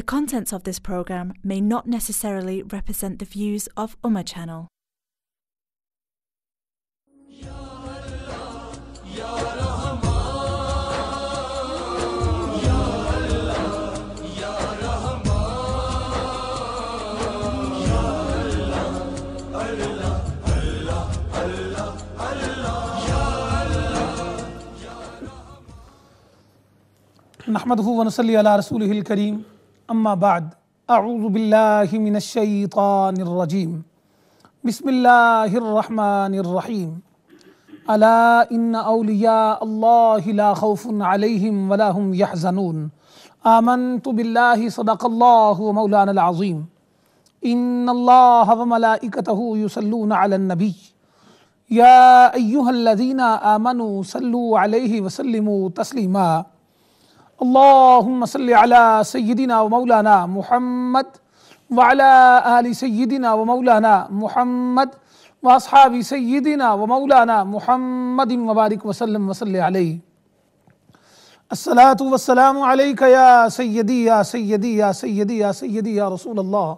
The contents of this program may not necessarily represent the views of Ummah Channel. نحمده ونصلي على رسوله الكريم أما بعد أعوذ بالله من الشيطان الرجيم بسم الله الرحمن الرحيم ألا إن أولياء الله لا خوف عليهم ولا هم يحزنون آمنت بالله صدق الله ومولانا العظيم إن الله وملائكته يصلون على النبي يا أيها الذين آمنوا صلوا عليه وسلموا تسليماً اللهم صل على سيدنا ومولانا محمد وعلى آل سيدنا ومولانا محمد وأصحاب سيدنا ومولانا محمد وبارك وسلم وصل عليه الصلاة والسلام عليك يا سيدي يا سيدي يا سيدي يا سيدي يا رسول الله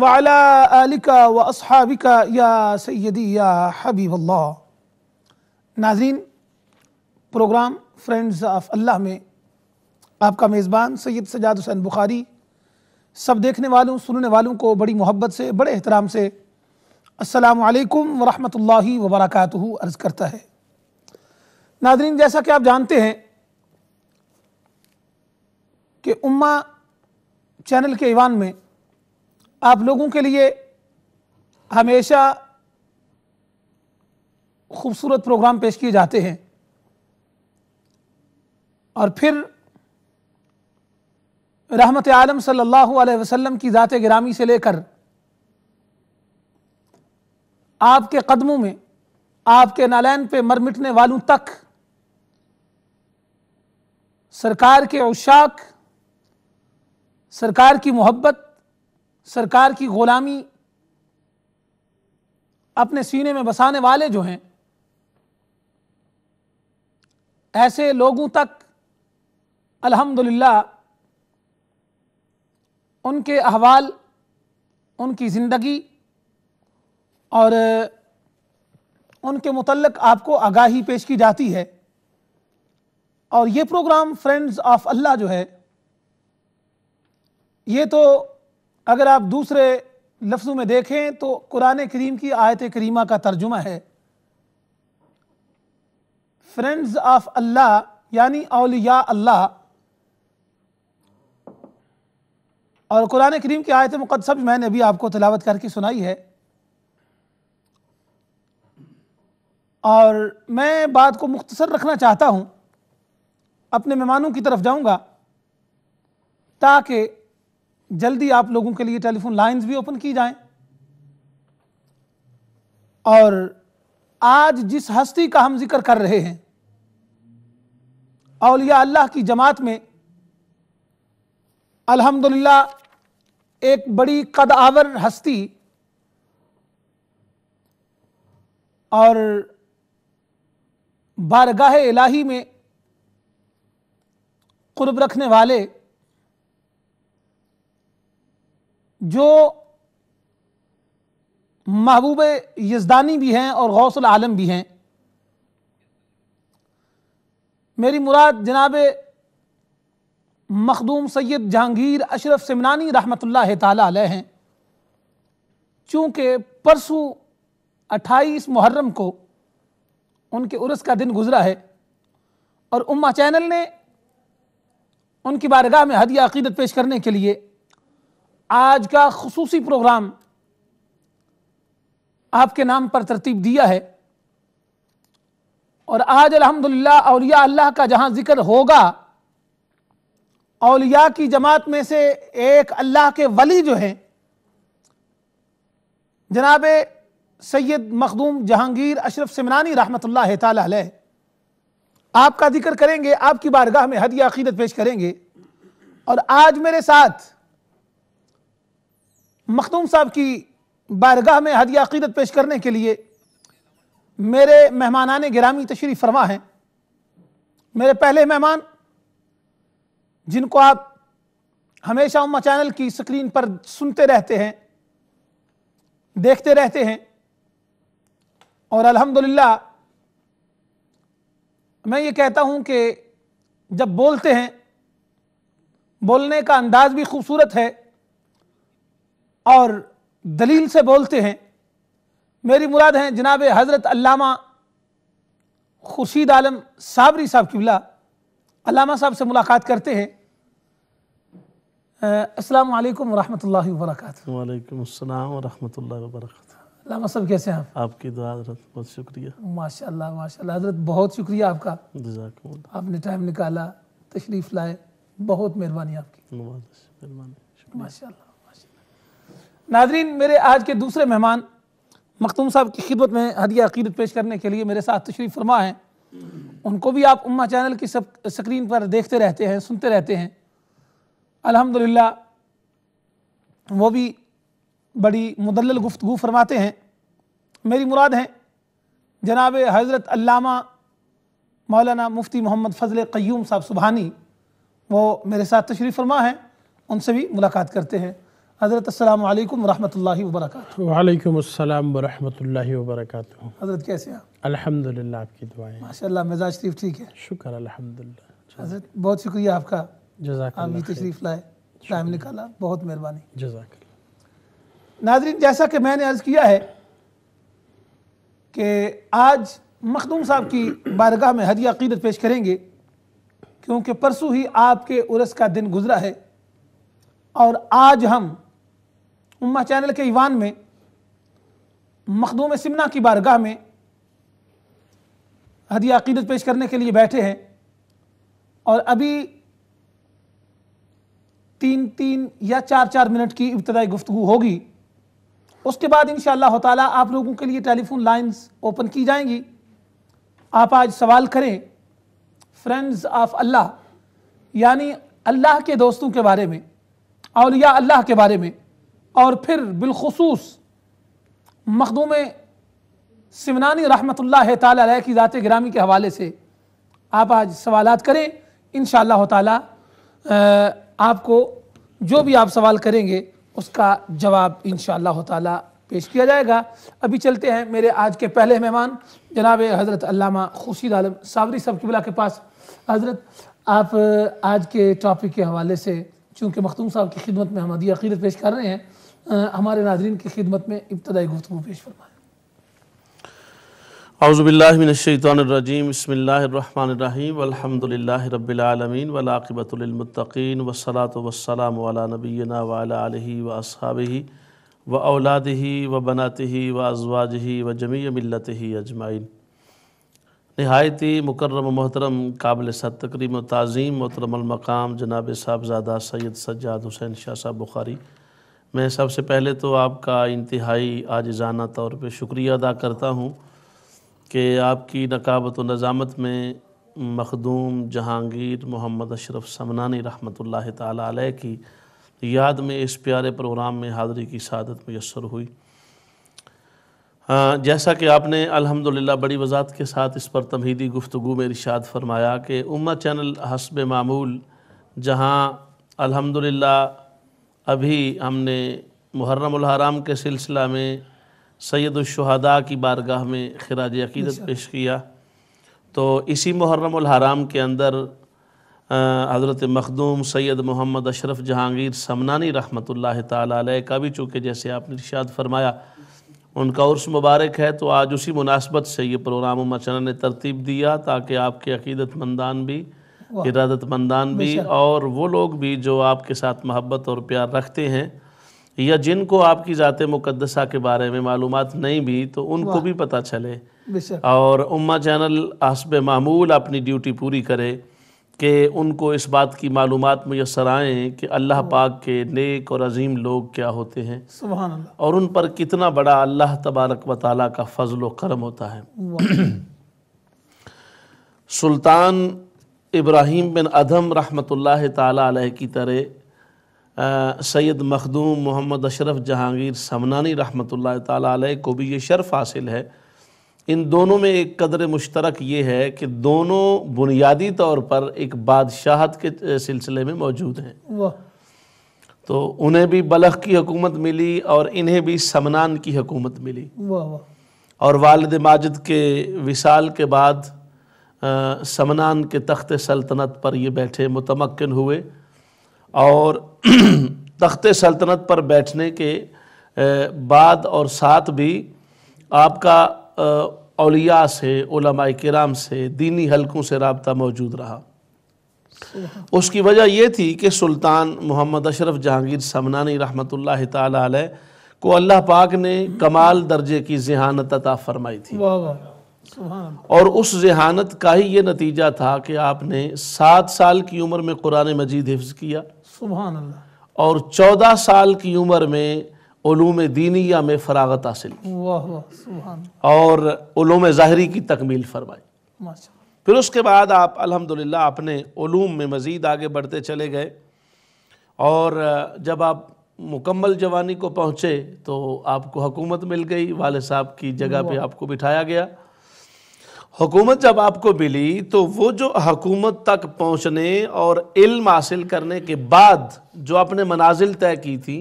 وعلى آلك وأصحابك يا سيدي يا حبيب الله ناظرين پروگرام فرینڈز آف اللہ میں आपका मेज़बान सैयद सजाद हुसैन बुखारी सब देखने वालों सुनने वालों को बड़ी मोहब्बत से बड़े एहतराम से असलकम वरहमल वबरक अर्ज़ करता है नादरीन जैसा कि आप जानते हैं कि उम्मा चैनल के ईवान में आप लोगों के लिए हमेशा खूबसूरत प्रोग्राम पेश किए जाते हैं और फिर रहमत आलम सल्लल्लाहु अलैहि वसल्लम की ज़ात गिरामी से लेकर आपके कदमों में आपके नालैन पे मर मिटने वालों तक सरकार के उशाक सरकार की मोहब्बत सरकार की ग़ुलामी अपने सीने में बसाने वाले जो हैं ऐसे लोगों तक अल्हम्दुलिल्लाह उनके अहवाल उनकी ज़िंदगी और उनके मुतलक आपको आगाही पेश की जाती है और ये प्रोग्राम फ्रेंड्स ऑफ अल्लाह जो है ये तो अगर आप दूसरे लफ्ज़ों में देखें तो कुरान करीम की आयत करीमा का तर्जुमा है फ्रेंड्स ऑफ अल्लाह यानी अलिया अल्लाह और कुरान करीम की आयत मुकदसम भी मैंने अभी आपको तलावत करके सुनाई है और मैं बात को मुख्तसर रखना चाहता हूँ अपने मेहमानों की तरफ जाऊँगा ताकि जल्दी आप लोगों के लिए टेलीफोन लाइंस भी ओपन की जाएं और आज जिस हस्ती का हम जिक्र कर रहे हैं अलिया अल्लाह की जमात में अल्हम्दुलिल्लाह एक बड़ी कदावर हस्ती और बारगाह इलाही में कुर्ब रखने वाले जो महबूब यजदानी भी हैं और गौसल आलम भी हैं मेरी मुराद जनाब मखदूम सैयद जहांगीर अशरफ सिमनानी रहमत ताली हैं चूँकि परसों अट्ठाईस मुहर्रम को उनके उर्स का दिन गुजरा है और उम्मा चैनल ने उनकी बारगाह में हदिया अकीदत पेश करने के लिए आज का खसूस प्रोग्राम आपके नाम पर तरतीब दिया है और आज अल्हम्दुलिल्लाह औलिया अल्लाह का जहाँ ज़िक्र होगा औलिया की जमात में से एक अल्लाह के वली जो हैं जनाब सैयद मखदूम जहांगीर अशरफ सिमरानी रहमत ताल आपका जिक्र करेंगे आपकी बारगाह में हदिया अकीदत पेश करेंगे और आज मेरे साथ मखदूम साहब की बारगाह में हदिया अकीदत पेश करने के लिए मेरे मेहमानान गिरामी तशरीफ फरमा हैं मेरे पहले मेहमान जिनको आप हमेशा उमा चैनल की स्क्रीन पर सुनते रहते हैं देखते रहते हैं और अल्हम्दुलिल्लाह मैं ये कहता हूँ कि जब बोलते हैं बोलने का अंदाज भी खूबसूरत है और दलील से बोलते हैं मेरी मुराद हैं जनाब हज़रत अल्लामा खुर्शीद आलम साबरी साहब किबला अलामा साहब से मुलाकात करते हैं अस्सलाम वालेकुम रहमतुल्लाहि व बरकातहू वालेकुम अस्सलाम व रहमतुल्लाहि व बरकातहू अलामा साहब कैसे हैं आप आपकी दुआ हजरत बहुत शुक्रिया माशाल्लाह माशाल्लाह हजरत बहुत शुक्रिया आपका आपने टाइम निकाला तशरीफ़ लाए बहुत मेहरबानी आपकी माशाल्लाह नाजरीन मेरे आज के दूसरे मेहमान मखतूम साहब की खिदमत में हदिया अकीदत पेश करने के लिए मेरे साथ तशरीफ़ फरमा है उनको भी आप उम्मा चैनल की सब स्क्रीन पर देखते रहते हैं सुनते रहते हैं अल्हम्दुलिल्लाह वो भी बड़ी मुदल गुफ्तु फरमाते हैं मेरी मुराद हैं जनाब हज़रत अल्लामा मौलाना मुफ्ती मोहम्मद फजल क़य्यूम साहब सुबहानी वो मेरे साथ तशरीफ़ फरमा है उनसे भी मुलाकात करते हैं हज़रत अल्लाम वरहमल वर्क वालेकुम अस्सलाम वरहमतुल्लाहि वबरकातुहु हज़रत कैसे हैं अल्हम्दुलिल्लाह आपकी दुआएं माशाल्लाह मिजाज शरीफ ठीक है शुक्र अल्हम्दुलिल्लाह हज़रत बहुत शुक्रिया आपका जजाक आप तशरीफ़ लाए टाइम निकाला बहुत मेहरबानी जजाक नाजरीन जैसा कि मैंने अर्ज़ किया है कि आज मखदूम साहब की बारगाह में हदिया अकीदत पेश करेंगे क्योंकि परसों ही आपके उर्स का दिन गुजरा है और आज हम उम्मा चैनल के ईवान में मखदूम सिमना की बारगाह में हदिया अकीदत पेश करने के लिए बैठे हैं और अभी तीन तीन या चार चार मिनट की इब्तदाई गुफ्तु होगी उसके बाद इन ताला आप लोगों के लिए टेलीफोन लाइंस ओपन की जाएंगी आप आज सवाल करें फ्रेंड्स ऑफ अल्लाह यानी अल्लाह के दोस्तों के बारे में अलिया अल्लाह के बारे में और फिर बिलखसूस मखदूम सिमनानी रहमत ला की ज़ात ग्रामी के हवाले से आप आज सवाल करें इन शाह आपको जो भी आप सवाल करेंगे उसका जवाब इन शाह पेश किया जाएगा अभी चलते हैं मेरे आज के पहले मेहमान जनाब हज़रत अल्लामा खुशीद आलम सावरी सब किबला के पास हज़रत आप आज के टॉपिक के हवाले से चूँकि मखदूम साहब की खिदमत में हम अदी अकीदत पेश कर रहे हैं हमारे नाजरन की खिदमत में इब्तदाई गुफ्तु पेश फरमाए अज़बिल्लिनशैतरजीम बसमीम अलहमदिल्ला वलाक़बतमतकीन वसलात वसलाम वाला नबीना वाल व असहाबी व औलाद ही व बनात ही व अजवाज ही व जमी मिलत ही अजमाइन नहायती मुकर्रम मोहतरम काबिल सद तकरीम तज़ीम मोहतरमकाम जनाब साहबजादा सैद सज्जाद हुसैन शाह साहब बुखारी मैं सबसे पहले तो आपका इंतहाई आजाना तौर पे शुक्रिया अदा करता हूँ कि आपकी नकाबत नज़ामत में मखदूम जहांगीर मोहम्मद अशरफ समनानी रहमत ला की याद में इस प्यारे प्रोग्राम में हाज़री की शादत मैसर हुई आ, हाँ, जैसा कि आपने अल्हम्दुलिल्लाह बड़ी वजात के साथ इस पर तमहीदी गुफ्तु में इरशाद फरमाया कि उम्मा चैनल हसब मामूल जहाँ अल्हम्दुलिल्लाह अभी हमने मुहर्रम हराम के सिलसिला में सैदुलशहदा की बारगाह में खराज अकीदत अच्छा। पेश किया तो इसी मुहर्रम हराम के अंदर हज़रत मखदूम सैद मोहम्मद अशरफ जहांगीर समनानी रहमत ला का भी चूँकि जैसे आपने इर्शाद फरमाया उनका उर्स मुबारक है तो आज उसी मुनासबत से ये प्रोग्राम मचना ने तरतीब दिया ताकि आपके अकीदतमंदान भी इरादतमंदान भी और वो लोग भी जो आपके साथ मोहब्बत और प्यार रखते हैं या जिनको आपकी ज़ात मुकदसा के बारे में मालूम नहीं भी तो उनको भी पता चले और उम्मा चैनल हसब मामूल अपनी ड्यूटी पूरी करे कि उनको इस बात की मालूम मैसर आएँ कि अल्लाह पाक के नेक और अजीम लोग क्या होते हैं और उन पर कितना बड़ा अल्लाह तबारक व ताली का फजल करम होता है सुल्तान इब्राहिम बिन अदम रहमतुल्लाह ताला की तरह सैयद मखदूम मोहम्मद अशरफ जहांगीर समनानी रहमतुल्लाह ताला को भी ये शर्फ हासिल है इन दोनों में एक कदर मुश्तरक ये है कि दोनों बुनियादी तौर पर एक बादशाहत के सिलसिले में मौजूद हैं तो उन्हें भी बलख की हकूमत मिली और इन्हें भी समनान की हुकूमत मिली वाह वाह और वालद माजिद के विसाल के बाद समनान के तख्त सल्तनत पर ये बैठे मुतमक्न हुए और तख्त सल्तनत पर बैठने के बाद और साथ भी आपका अलिया से ओलमा कराम से दीनी हलकों से रबता मौजूद रहा उसकी वजह यह थी कि सुल्तान मोहम्मद अशरफ जहांगीर समनानी रहमत ताल को अल्लाह पाक ने कमाल दर्जे की जहानत अता फरमाई थी वाह वाह और उस जहानत का ही ये नतीजा था कि आपने सात साल की उम्र में कुरान मजीद हिफ्ज किया सुबह और चौदह साल की उम्र में ूम दीनिया में फरागत हासिल और ूम ज़ाहरी की तकमील फरमाई फिर उसके बाद आप अलहमदिल्ला अपने ूम में मज़ीद आगे बढ़ते चले गए और जब आप मुकम्मल जवानी को पहुँचे तो आपको हकूमत मिल गई वाले साहब की जगह पर आपको बिठाया गया हुकूमत जब आपको मिली तो वो जो हकूमत तक पहुँचने और इल्म हासिल करने के बाद जो आपने मनाजिल तय की थी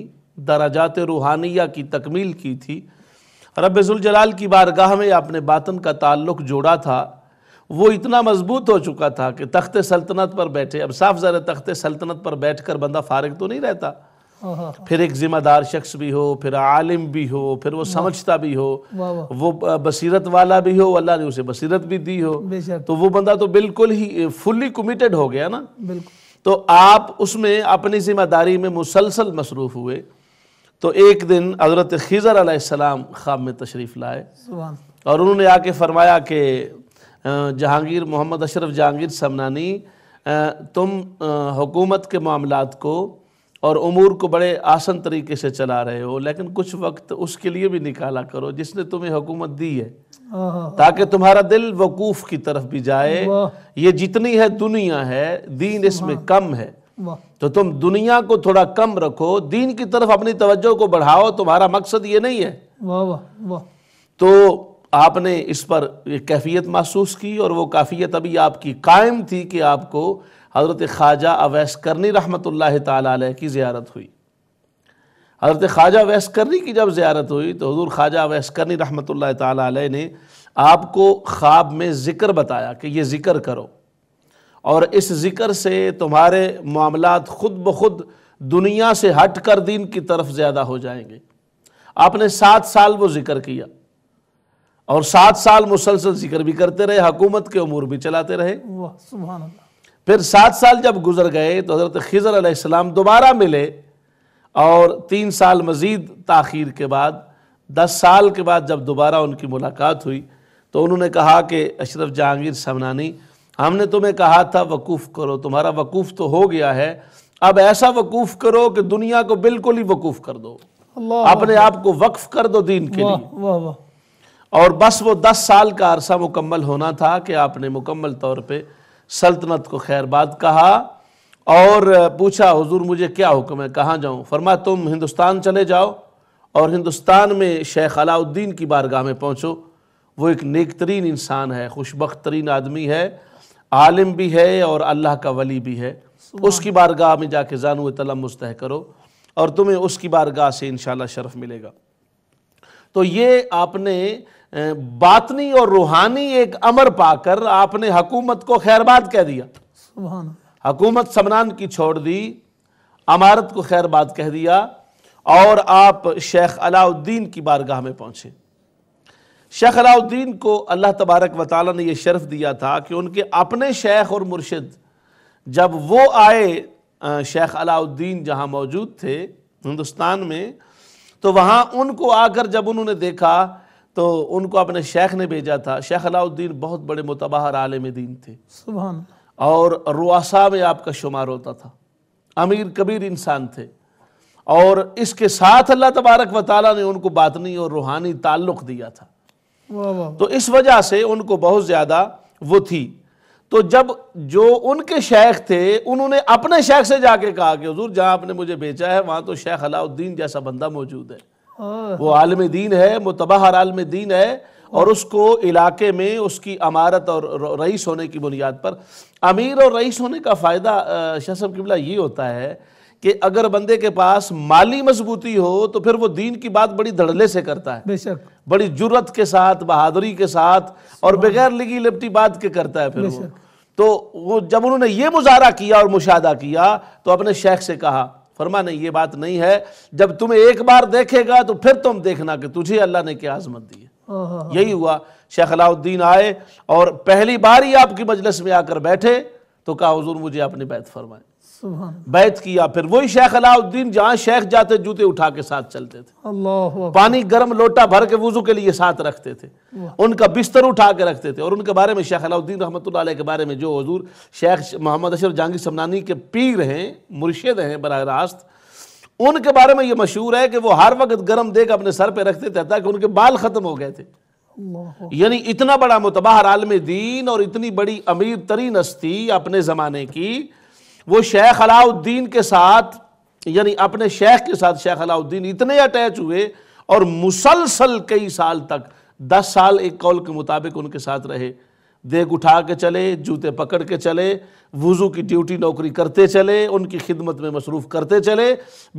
दराजात रूहानिया की तकमील की थी रबाल की बारगाह में आपने बातन का ताल्लुक जोड़ा था वो इतना मजबूत हो चुका था कि तख्त सल्तनत पर बैठे अब साफ ज़रा तख्त सल्तनत पर बैठ कर बंदा फारग तो नहीं रहता फिर एक जिम्मेदार शख्स भी हो फिर आलिम भी हो फिर वो समझता भी हो वो बसीरत वाला भी हो अल्लाह ने उसे बसीरत भी दी हो तो वो बंदा तो बिल्कुल ही फुल्ली कमिटेड हो गया ना तो आप उसमें अपनी जिम्मेदारी में मुसलसल मसरूफ़ हुए तो एक दिन हज़रत खिज़र आसमाम ख़्वाब में तशरीफ़ लाए और उन्होंने आके फरमाया कि जहांगीर मोहम्मद अशरफ जहांगीर समनानी तुम हुकूमत के मामला को और उमूर को बड़े आसन तरीके से चला रहे हो लेकिन कुछ वक्त उसके लिए भी निकाला करो जिसने तुम्हें हुकूमत दी है ताकि तुम्हारा दिल वकूफ की तरफ भी जाए ये जितनी है दुनिया है दीन इसमें कम है तो तुम दुनिया को थोड़ा कम रखो दीन की तरफ अपनी तवज्जो को बढ़ाओ तुम्हारा मकसद ये नहीं है वाह वाह तो आपने इस पर कैफियत महसूस की और वो काफ़ियत अभी आपकी कायम थी कि आपको हज़रत ख्वाजा अवैस करनी रहमत ला की ज़्यारत हुई हज़रत ख्वाजा अवैस करनी की जब ज़्यारत हुई तो हजूर ख्वाजा अवैस करनी रहमत ला ने आपको ख्वाब में ज़िक्र बताया कि ये ज़िक्र करो और इस ज़िक्र से तुम्हारे मामला ख़ुद ब खुद दुनिया से हट कर दीन की तरफ ज़्यादा हो जाएंगे आपने सात साल वो ज़िक्र किया और सात साल मुसलसल जिक्र भी करते रहे हकूमत के अमूर भी चलाते रहे फिर सात साल जब गुजर गए तो हज़रत खिजर आसमाम दोबारा मिले और तीन साल मज़ीद तखीर के बाद दस साल के बाद जब दोबारा उनकी मुलाकात हुई तो उन्होंने कहा कि अशरफ जहांगीर समनानी हमने तुम्हें कहा था वकूफ़ करो तुम्हारा वकूफ़ तो हो गया है अब ऐसा वकूफ़ करो कि दुनिया को बिल्कुल ही वकूफ़ कर दो अपने आप को वक्फ कर दो दीन के लिए वाह वाह और बस वो दस साल का अरसा मुकम्मल होना था कि आपने मुकम्मल तौर पे सल्तनत को खैरबाद कहा और पूछा हुजूर मुझे क्या हुक्म है कहाँ जाऊँ फरमा तुम हिंदुस्तान चले जाओ और हिंदुस्तान में शेख अलाउद्दीन की बारगाह में पहुँचो वो एक नेक तरीन इंसान है खुशबक तरीन आदमी है आलिम भी है और अल्लाह का वली भी है उसकी बारगाह में जाके जानू तलम मुस्तह करो और तुम्हें उसकी बारगाह से इन शरफ़ मिलेगा तो ये आपने बातनी और रूहानी एक अमर पाकर आपने हकूमत को खैरबाद कह दिया हकूमत समनान की छोड़ दी अमारत को खैरबाद कह दिया और आप शेख अलाउद्दीन की बारगाह में पहुंचे शेख अलाउद्दीन को अल्लाह तबारक वाल ने यह शर्फ दिया था कि उनके अपने शेख और मुर्शद जब वो आए शेख अलाउद्दीन जहाँ मौजूद थे हिंदुस्तान में तो वहां उनको आकर जब उन्होंने देखा तो उनको अपने शेख ने भेजा था शेख अलाउद्दीन बहुत बड़े मुतबाहर आलम दीन थे सुबह और रुआसा में आपका शुमार होता था अमीर कबीर इंसान थे और इसके साथ अल्लाह तबारक व ताली ने उनको बातनी और रूहानी ताल्लुक दिया था वाँ वाँ। तो इस वजह से उनको बहुत ज़्यादा वो थी तो जब जो उनके शेख थे उन्होंने अपने शेख से जाके कहा कि हजूर जहाँ आपने मुझे बेचा है वहाँ तो शेख अलाउद्दीन जैसा बंदा मौजूद है वो आलम दीन है मुतबाहर आलम दीन है और उसको इलाके में उसकी अमारत और रईस होने की बुनियाद पर अमीर और रईस होने का फ़ायदा शसम किबला ये होता है कि अगर बंदे के पास माली मजबूती हो तो फिर वो दीन की बात बड़ी धड़ले से करता है बेशक बड़ी जुरत के साथ बहादुरी के साथ और बगैर लिगी लिपटी बात के करता है फिर वो तो वो जब उन्होंने ये मुजाहरा किया और मुशाह किया तो अपने शेख से कहा फरमा नहीं ये बात नहीं है जब तुम एक बार देखेगा तो फिर तुम देखना कि तुझे अल्लाह ने क्या आजमत दी है यही हुआ शेख अलाउद्दीन आए और पहली बार ही आपकी मजलिस में आकर बैठे तो कहा हजूर मुझे आपने बैत फरमाए बैत किया फिर वही शेख अलाउद्दीन जहाँ शेख जाते जूते उठा के साथ चलते थे पानी गर्म लोटा भर के वजू के लिए साथ रखते थे उनका बिस्तर उठा के रखते थे और उनके बारे में शेख अलाउद्दीन रहमत के बारे में जो हजूर शेख मोहम्मद अशर जहांगी समनानी के पीर हैं मुर्शद हैं बरह रास्त उनके बारे में ये मशहूर है कि वो हर वक्त गर्म देख अपने सर पे रखते थे ताकि उनके बाल ख़त्म हो गए थे यानी इतना बड़ा मुतबाह आलम दीन और इतनी बड़ी अमीर तरीन अस्थी अपने ज़माने की वो शेख अलाउद्दीन के साथ यानी अपने शेख के साथ शेख अलाउद्दीन इतने अटैच हुए और मुसलसल कई साल तक दस साल एक कौल के मुताबिक उनके साथ रहे देख उठा के चले जूते पकड़ के चले वज़ू की ड्यूटी नौकरी करते चले उनकी खिदमत में मसरूफ़ करते चले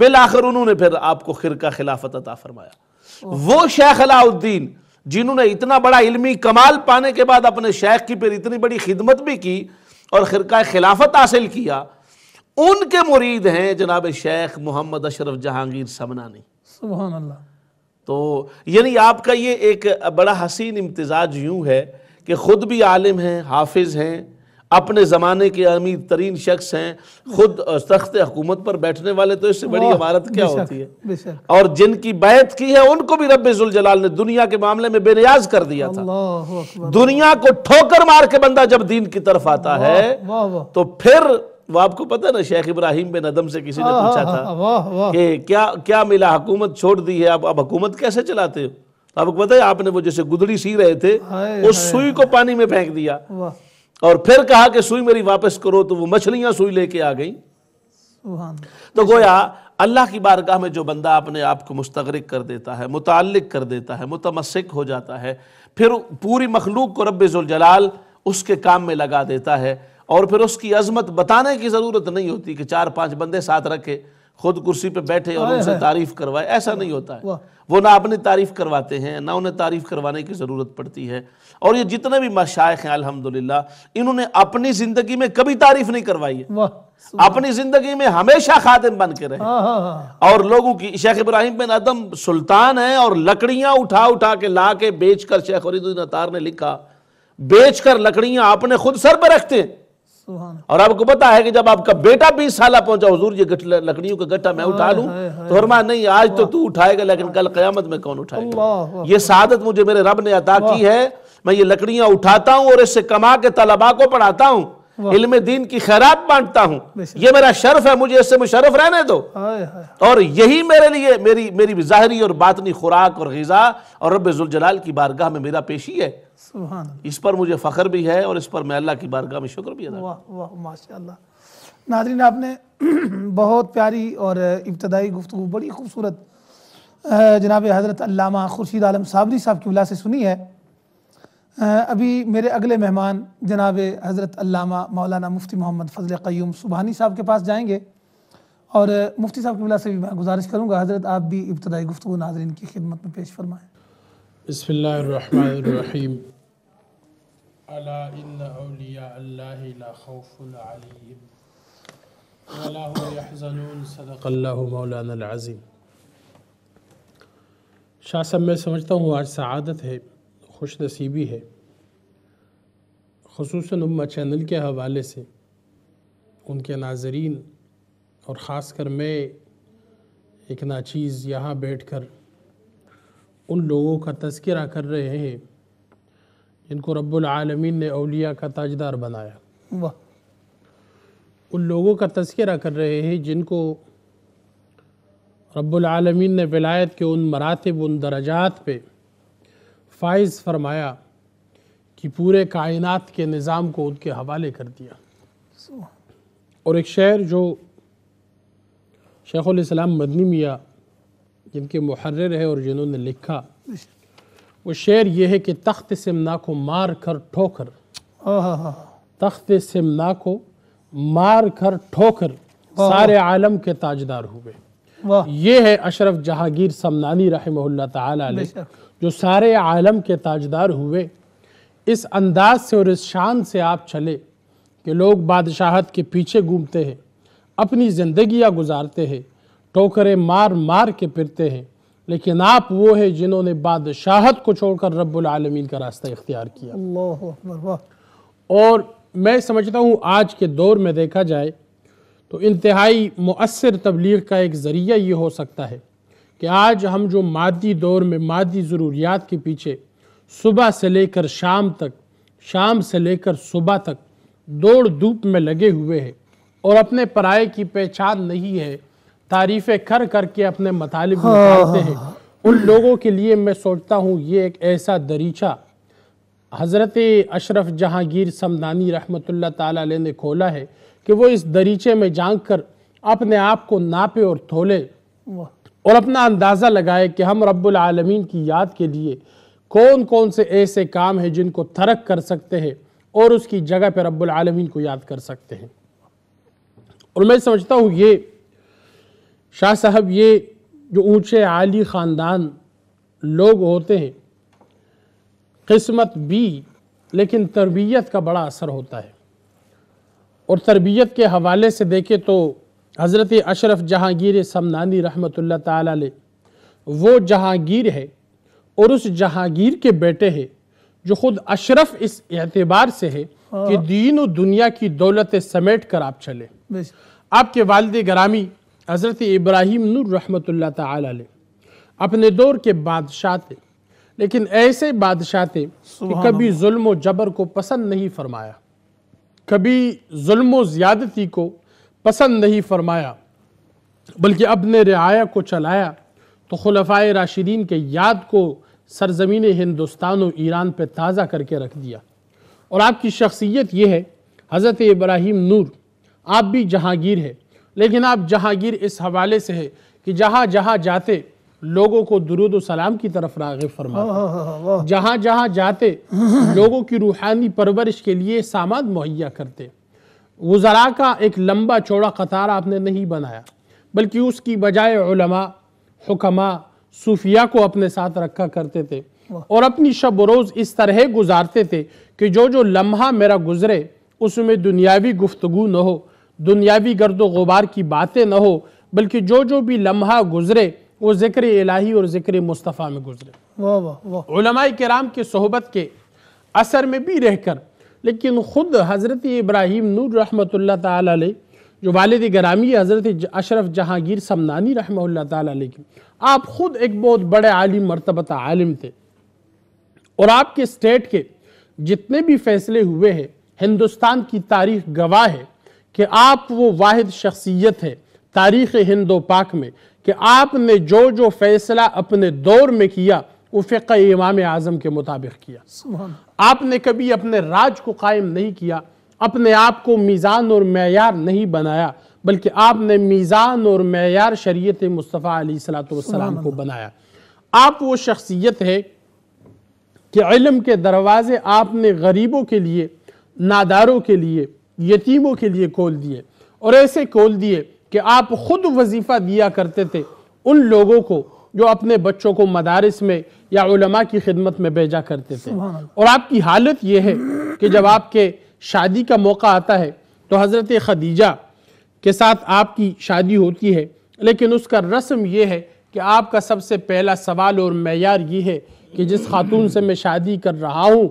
बिल आखिर उन्होंने फिर आपको खिर का खिलाफत अता फरमाया वो शेख अलाउद्दीन जिन्होंने इतना बड़ा इल्मी कमाल पाने के बाद अपने शेख की फिर इतनी बड़ी खिदमत भी की और ख़िरका खिलाफत हासिल किया उनके मुरीद हैं जनाब शेख मोहम्मद अशरफ जहांगीर समनानी सुबह तो यानी आपका ये एक बड़ा हसीन इम्तजाज यूं है कि ख़ुद भी आलिम हैं हाफिज़ हैं अपने ज़माने के अमीर तरीन शख्स हैं खुद सख्त हुकूमत पर बैठने वाले तो इससे बड़ी इमारत क्या होती है और जिनकी बैत की है उनको भी रब जलाल ने दुनिया के मामले में बेनियाज कर दिया था दुनिया को ठोकर मार के बंदा जब दीन की तरफ आता है तो फिर वो आपको पता ना शेख इब्राहिम बिन अदम से किसी ने हाँ, पूछा हाँ, था हाँ, कि क्या क्या मिला हुकूमत छोड़ दी है आप अब हुकूमत कैसे चलाते हो आपको पता है आपने वो जैसे गुदड़ी सी रहे थे उस सुई को पानी में फेंक दिया और फिर कहा कि सुई मेरी वापस करो तो वो मछलियां सुई लेके आ गई तो गोया अल्लाह की बारगाह में जो बंदा अपने आप को मुस्तरक कर देता है मुतल कर देता है मुतमसक हो जाता है फिर पूरी मखलूक को रबाल उसके काम में लगा देता है और फिर उसकी अजमत बताने की ज़रूरत नहीं होती कि चार पांच बंदे साथ रखे खुद कुर्सी पे बैठे और उनसे तारीफ करवाए ऐसा नहीं होता है वो ना अपनी तारीफ करवाते हैं ना उन्हें तारीफ करवाने की ज़रूरत पड़ती है और ये जितने भी मशाइ हैं अलहमदिल्ला इन्होंने अपनी ज़िंदगी में कभी तारीफ नहीं करवाई है अपनी ज़िंदगी में हमेशा खादिम बन के रहे हाँ, हाँ, हाँ। और लोगों की शेख इब्राहिम बिन अदम सुल्तान है और लकड़ियां उठा उठा के ला के बेच शेख वरीदुद्दीन अतार ने लिखा बेच कर लकड़ियाँ अपने खुद सर पर रखते हैं और आपको पता है कि जब आपका बेटा बीस साल पहुंचा हुजूर ये लकड़ियों का गट्ठा मैं उठा लूं तो फरमा नहीं आज तो तू उठाएगा लेकिन कल क्यामत में कौन उठाएगा ये सादत मुझे मेरे रब ने अदा की है मैं ये लकड़ियां उठाता हूँ और इससे कमा के तलबा को पढ़ाता हूँ इल्म दीन की खैरात बांटता हूँ ये मेरा शर्फ है मुझे इससे मुशरफ रहने दो और यही मेरे लिए मेरी मेरी ज़ाहरी और बातनी खुराक और गज़ा और रबाल की बारगाह में मेरा पेशी है इस पर मुझे फ़ख्र भी है और इस पर मैं अल्लाह की बारगाह में शुक्र भी माशा नाजरीन आपने बहुत प्यारी और इब्तदाई गुफ्तु बड़ी खूबसूरत जनाब हज़रत खुर्शीद आलम साबरी साहब की वला से सुनी है अभी मेरे अगले मेहमान जनाब हज़रत अल्लामा मौलाना मुफ्ती मोहम्मद फ़जल क़यूम सुबहानी साहब के पास जाएंगे और मुफ्ती साहब की से भी मैं गुजारिश करूँगा हज़रत आप भी इब्तदाई गुफ्तु नाजरन की खिदमत में पेश फरमाएँ शाह साहब मैं समझता हूँ आज सआदत है खुश नसीबी है खसूस उम्मा चैनल के हवाले से उनके नाजरीन और ख़ास कर मैं एक नाचीज़ यहाँ बैठ कर उन लोगों का तस्करा कर रहे हैं जिनको रबालमीन ने अलिया का ताजदार बनाया वाह उन लोगों का तस्करा कर रहे हैं जिनको रबालमीन ने विलायत के उन मरातब उन दर्जात पर फाइज फरमाया कि पूरे कायनात के निज़ाम को उनके हवाले कर दिया और एक शेर जो शेख़ुलस्लाम मदनी मियाँ जिनके महर्र है और जिन्होंने लिखा वो शेर यह है कि तख्त सिमना को मार कर ठोकर तख्त सिमना को मार कर ठोकर सारे आलम के ताजदार हुए ये है अशरफ जहांगीर समनानी रहमल्ला तला जो सारे आलम के ताजदार हुए इस अंदाज से और इस शान से आप चले कि लोग बादशाहत के पीछे घूमते हैं अपनी ज़िंदगियाँ गुजारते हैं टोकरे मार मार के फिरते हैं लेकिन आप वो है जिन्होंने बादशाहत को छोड़कर रब्बुल आलमीन का रास्ता इख्तियार किया और मैं समझता हूँ आज के दौर में देखा जाए तो इंतहाई मौसर तबलीग का एक ज़रिया ये हो सकता है कि आज हम जो मादी दौर में मादी ज़रूरियात के पीछे सुबह से लेकर शाम तक शाम से लेकर सुबह तक दौड़ धूप में लगे हुए हैं और अपने पराये की पहचान नहीं है तारीफ़ें कर कर के अपने मतलब निकालते हाँ, हैं हाँ। उन लोगों के लिए मैं सोचता हूँ ये एक ऐसा दरीचा हज़रत अशरफ जहांगीर समदानी रहमत ला ने खोला है कि वो इस दरीचे में झांक कर अपने आप को नापे और थोले और अपना अंदाज़ा लगाए कि हम रब्बुल रबालमीन की याद के लिए कौन कौन से ऐसे काम हैं जिनको तरक कर सकते हैं और उसकी जगह पर रब्बुल रबालमीन को याद कर सकते हैं और मैं समझता हूँ ये शाह साहब ये जो ऊंचे आली ख़ानदान लोग होते हैं किस्मत भी लेकिन तरबियत का बड़ा असर होता है और तरबियत के हवाले से देखें तो हज़रत अशरफ जहांगीर समनानी रहमत ला वो जहांगीर है और उस जहांगीर के बेटे हैं जो खुद अशरफ इस एतबार से है हाँ। कि दीन और दुनिया की दौलत समेट कर आप चले आपके वालद ग्रामी हज़रत इब्राहिम नूर रहमत ला अपने दौर के बादशाह थे लेकिन ऐसे बादशाह थे कि कभी जुल्म जबर को पसंद नहीं फरमाया कभी जुल्म ज्यादती को पसंद नहीं फरमाया बल्कि अपने रियाया को चलाया तो खुलफाए राशिदीन के याद को सरजमीन हिंदुस्तान और ईरान पर ताज़ा करके रख दिया और आपकी शख्सियत यह है हज़रत इब्राहिम नूर आप भी जहांगीर है लेकिन आप जहांगीर इस हवाले से है कि जहाँ जहाँ जाते लोगों को दरुद सलाम की तरफ रागब फरमा जहाँ जहाँ जाते लोगों की रूहानी परवरिश के लिए सामान मुहैया करते वज़रा का एक लंबा चौड़ा कतार आपने नहीं बनाया बल्कि उसकी बजाय हुक्मा सूफिया को अपने साथ रखा करते थे और अपनी शब रोज़ इस तरह गुजारते थे कि जो जो लम्हा मेरा गुजरे उसमें दुनियावी गुफ्तगु न हो दुनियावी गर्द गुबार की बातें न हो बल्कि जो जो भी लम्हा गुजरे वो ज़िक्र इलाही और ज़िक्र मुस्तफ़ा में गुजरे वाह वाह वाह कराम की सोहबत के असर में भी रहकर लेकिन ख़ुद हज़रत इब्राहिम नूर रहमत ला जो वालद ग्रामी हज़रत अशरफ जहांगीर समनानी रहमल्ला ताली आप ख़ुद एक बहुत बड़े आलिम मरतबत आलिम थे और आपके स्टेट के जितने भी फैसले हुए हैं हिंदुस्तान की तारीख गवाह है कि आप वो वाद शख्सियत है तारीख़ हिंदो पाक में कि आपने जो जो फैसला अपने दौर में किया वो फ़िका इमाम आज़म के मुताबिक किया आपने कभी अपने राज को कायम नहीं किया अपने आप को मीज़ान और मैार नहीं बनाया बल्कि आपने मीज़ान और मैार शरीत मुस्तफ़ा अली सलाम को बनाया आप वो शख्सियत है कि इलम के दरवाज़े आपने गरीबों के लिए नादारों के लिए यतीमों के लिए खोल दिए और ऐसे खोल दिए कि आप खुद वजीफ़ा दिया करते थे उन लोगों को जो अपने बच्चों को मदारस में या की खिदमत में भेजा करते थे और आपकी हालत यह है कि जब आपके शादी का मौका आता है तो हज़रत खदीजा के साथ आपकी शादी होती है लेकिन उसका रस्म यह है कि आपका सबसे पहला सवाल और मैार ये है कि जिस खातून से मैं शादी कर रहा हूँ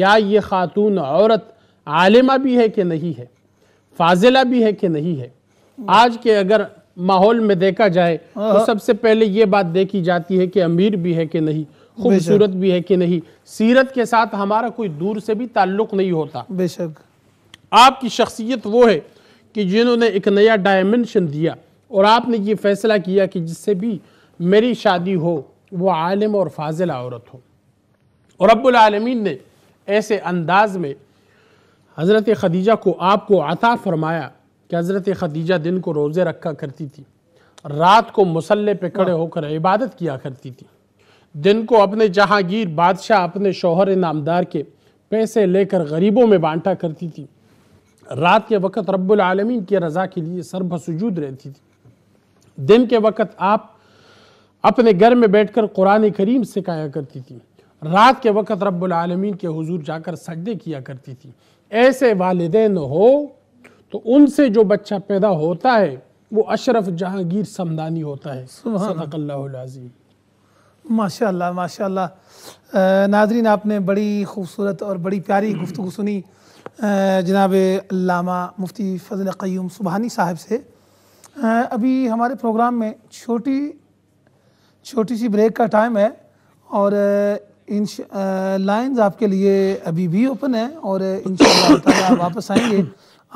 या ये खातून औरत आलिमा भी है कि नहीं है फाजिला भी है कि नहीं है आज के अगर माहौल में देखा जाए तो हाँ। सबसे पहले ये बात देखी जाती है कि अमीर भी है कि नहीं खूबसूरत भी है कि नहीं सीरत के साथ हमारा कोई दूर से भी ताल्लुक नहीं होता बेशक आपकी शख्सियत वो है कि जिन्होंने एक नया डायमेंशन दिया और आपने ये फैसला किया कि जिससे भी मेरी शादी हो वो आलम और फाजिल औरत हो और रब्बुल आलमीन ने ऐसे अंदाज में हज़रत खदीजा को आपको अता फरमाया कि हज़रत खदीजा दिन को रोज़े रखा करती थी रात को मुसल्ले पे खड़े होकर इबादत किया करती थी दिन को अपने जहांगीर बादशाह अपने शोहर इनामदार के पैसे लेकर गरीबों में बांटा करती थी रात के वक़्त रब्बुल आलमीन की रज़ा के लिए सरब सजूद रहती थी दिन के वक़्त आप अपने घर में बैठकर कुरान करीम सिखाया करती थी रात के वक़्त रब्बुल आलमीन के हुजूर जाकर सजदे किया करती थी ऐसे वालदेन हो तो उनसे जो बच्चा पैदा होता है वो अशरफ जहांगीर समदानी होता है अजीम माशाल्लाह माशाल्लाह नाजरीन आपने बड़ी खूबसूरत और बड़ी प्यारी गुफ्तु सुनी जनाब लामा मुफ्ती फजल क़य्यूम सुबहानी साहब से अभी हमारे प्रोग्राम में छोटी छोटी सी ब्रेक का टाइम है और इन लाइंस आपके लिए अभी भी ओपन है और इन वापस आएंगे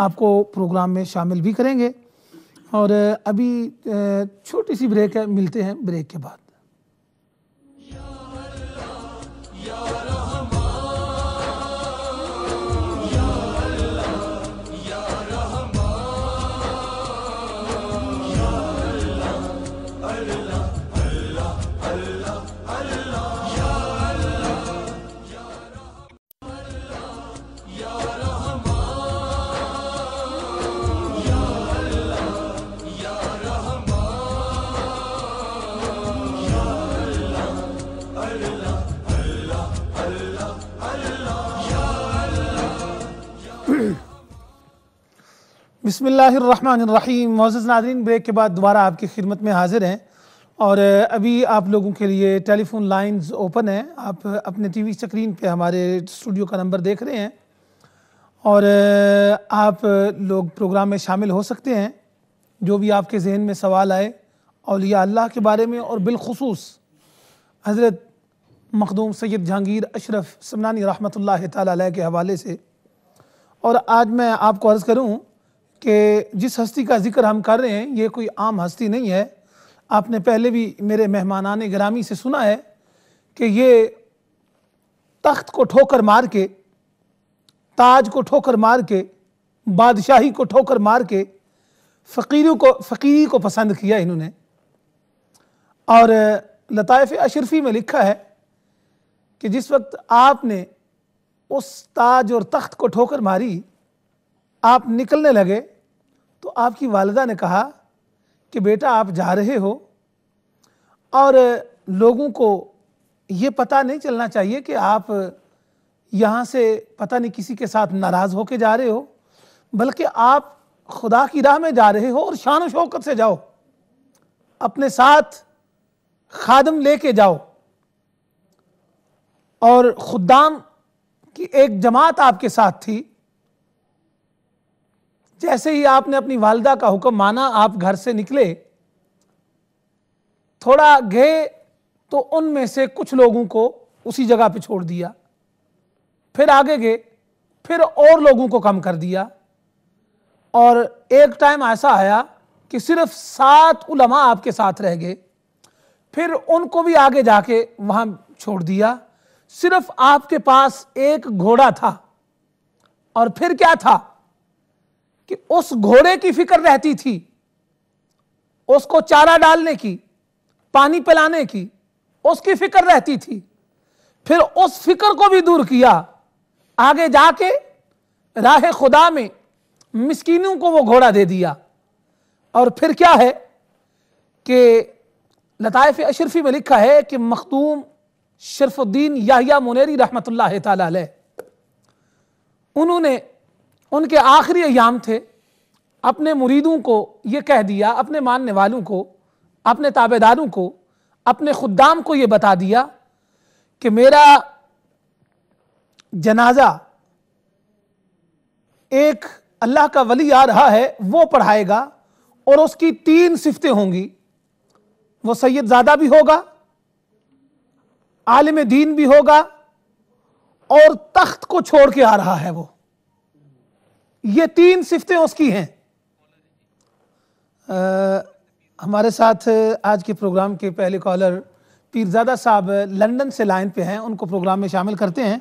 आपको प्रोग्राम में शामिल भी करेंगे और अभी छोटी सी ब्रेक है मिलते हैं ब्रेक के बाद बिसमीम मोज़ नादरीन ब्रेक के बाद दोबारा आपकी खिदमत में हाजिर हैं और अभी आप लोगों के लिए टेलीफोन लाइंस ओपन हैं आप अपने टीवी स्क्रीन पे हमारे स्टूडियो का नंबर देख रहे हैं और आप लोग प्रोग्राम में शामिल हो सकते हैं जो भी आपके जहन में सवाल आए अलिया अल्लाह के बारे में और बिलखसूस हज़रत मखदूम सैद जहांगीर अशरफ समनानी रहमत ला के हवाले से और आज मैं आपको अर्ज़ करूँ कि जिस हस्ती का जिक्र हम कर रहे हैं ये कोई आम हस्ती नहीं है आपने पहले भी मेरे मेहमानान ग्रामी से सुना है कि ये तख्त को ठोकर मार के ताज को ठोकर मार के बादशाही को ठोकर मार के फ़कीरों को फ़कीरी को पसंद किया इन्होंने और लताइफ़ अशरफी में लिखा है कि जिस वक्त आपने उस ताज और तख्त को ठोकर मारी आप निकलने लगे तो आपकी वालदा ने कहा कि बेटा आप जा रहे हो और लोगों को ये पता नहीं चलना चाहिए कि आप यहाँ से पता नहीं किसी के साथ नाराज़ होकर जा रहे हो बल्कि आप खुदा की राह में जा रहे हो और शान शौकत से जाओ अपने साथ खादम लेके जाओ और खुदाम की एक जमात आपके साथ थी जैसे ही आपने अपनी वालदा का हुक्म माना आप घर से निकले थोड़ा गए तो उनमें से कुछ लोगों को उसी जगह पे छोड़ दिया फिर आगे गए फिर और लोगों को कम कर दिया और एक टाइम ऐसा आया कि सिर्फ सात उलमा आपके साथ रह गए फिर उनको भी आगे जाके वहां छोड़ दिया सिर्फ आपके पास एक घोड़ा था और फिर क्या था कि उस घोड़े की फिक्र रहती थी उसको चारा डालने की पानी पिलाने की उसकी फिक्र रहती थी फिर उस फिक्र को भी दूर किया आगे जाके राह खुदा में मिस्कीनों को वो घोड़ा दे दिया और फिर क्या है कि लताइफ अशरफी में लिखा है कि मखदूम शरफुद्दीन याहिया मुनेरी रहमत ला उन्होंने उनके आखिरी अयाम थे अपने मुरीदों को ये कह दिया अपने मानने वालों को अपने ताबेदारों को अपने खुदाम को ये बता दिया कि मेरा जनाजा एक अल्लाह का वली आ रहा है वो पढ़ाएगा और उसकी तीन सिफतें होंगी वो सैयद ज़्यादा भी होगा आलिम दीन भी होगा और तख्त को छोड़ के आ रहा है वो ये तीन सिफतें उसकी हैं आ, हमारे साथ आज के प्रोग्राम के पहले कॉलर पीरजादा साहब लंदन से लाइन पे हैं उनको प्रोग्राम में शामिल करते हैं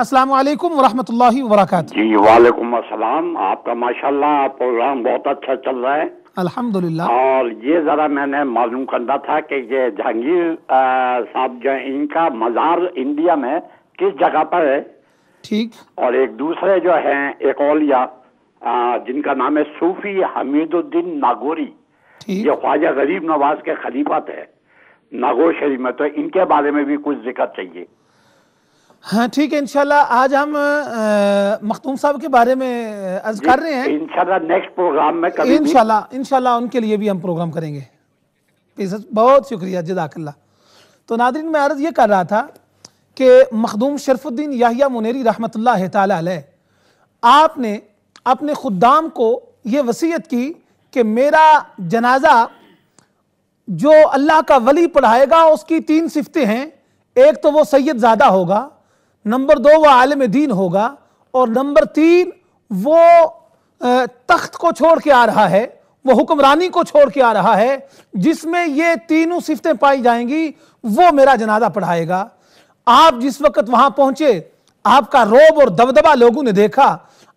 अस्सलाम वालेकुम वरहमतुल्लाहि वबरकातुहू जी वालेकुम अस्सलाम आपका माशाल्लाह प्रोग्राम बहुत अच्छा चल रहा है अल्हम्दुलिल्लाह और ये जरा मैंने मालूम करना था कि ये जहांगीर साहब जो इनका मजार इंडिया में किस जगह पर है ठीक और एक दूसरे जो है एक औलिया जिनका नाम है सूफी हमीदुद्दीन नागोरी ये ख्वाजा गरीब नवाज के खलीफा थे नागोर शरीफ में तो इनके बारे में भी कुछ जिक्र चाहिए हाँ ठीक है इनशाला आज हम मखतूम साहब के बारे में अर्ज कर रहे हैं इनशाला नेक्स्ट प्रोग्राम में कभी इनशाला इनशाला उनके लिए भी हम प्रोग्राम करेंगे बहुत शुक्रिया जदाकल्ला तो नादरीन मैं अर्ज ये कर रहा था कि मखदूम शरफुद्दीन याहिया मुनेरी रहमत ला आपने अपने खुदाम को ये वसीयत की कि मेरा जनाजा जो अल्लाह का वली पढ़ाएगा उसकी तीन सिफतें हैं एक तो वो सैयद ज़्यादा होगा नंबर दो वह आलम दीन होगा और नंबर तीन वो तख्त को छोड़ के आ रहा है वो हुक्मरानी को छोड़ के आ रहा है जिसमें ये तीनों सिफतें पाई जाएंगी वो मेरा जनाजा पढ़ाएगा आप जिस वक्त वहां पहुंचे आपका रोब और दबदबा लोगों ने देखा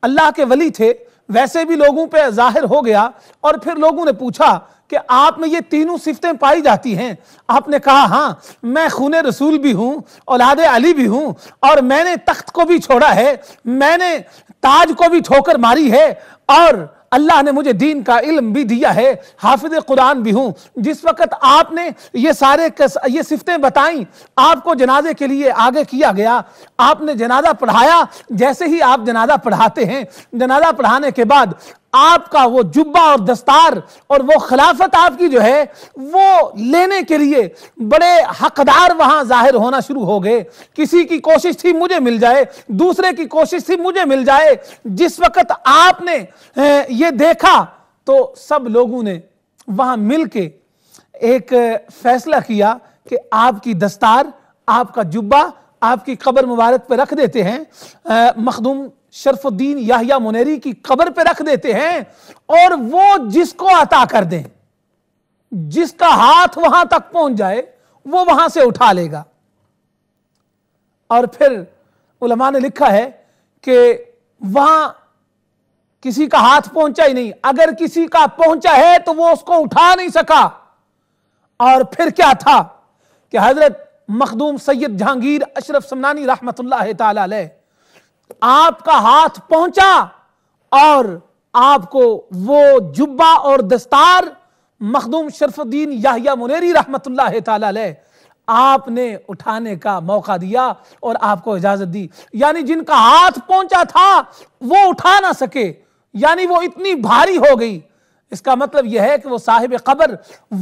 अल्लाह के वली थे वैसे भी लोगों पे जाहिर हो गया और फिर लोगों ने पूछा कि आप में ये तीनों सिफतें पाई जाती हैं आपने कहा हाँ मैं खून रसूल भी हूँ औलाद अली भी हूँ और मैंने तख्त को भी छोड़ा है मैंने ताज को भी ठोकर मारी है और अल्लाह ने मुझे दीन का इल्म भी दिया है हाफिज कुरान भी हूँ जिस वक्त आपने ये सारे कस, ये सिफतें बताई आपको जनाजे के लिए आगे किया गया आपने जनाजा पढ़ाया जैसे ही आप जनाजा पढ़ाते हैं जनाजा पढ़ाने के बाद आपका वो जुब्बा और दस्तार और वो खिलाफत आपकी जो है वो लेने के लिए बड़े हकदार वहां जाहिर होना शुरू हो गए किसी की कोशिश थी मुझे मिल जाए दूसरे की कोशिश थी मुझे मिल जाए जिस वक्त आपने ये देखा तो सब लोगों ने वहां मिल के एक फैसला किया कि आपकी दस्तार आपका जुब्बा आपकी कब्र मुबारक पर रख देते हैं मखदूम शरफुद्दीन याहिया मुनेरी की कब्र पे रख देते हैं और वो जिसको अता कर दें जिसका हाथ वहां तक पहुंच जाए वो वहां से उठा लेगा और फिर उलमा ने लिखा है कि वहां किसी का हाथ पहुंचा ही नहीं अगर किसी का पहुंचा है तो वो उसको उठा नहीं सका और फिर क्या था कि हजरत मखदूम सैयद जहांगीर अशरफ समनानी रहमतुल्लाह ताला आपका हाथ पहुंचा और आपको वो जुब्बा और दस्तार मखदूम शरफुद्दीन याहिया मुनेरी रहमतुल्लाह ताला आपने उठाने का मौका दिया और आपको इजाजत दी यानी जिनका हाथ पहुंचा था वो उठा ना सके यानी वो इतनी भारी हो गई इसका मतलब यह है कि वो साहिब कबर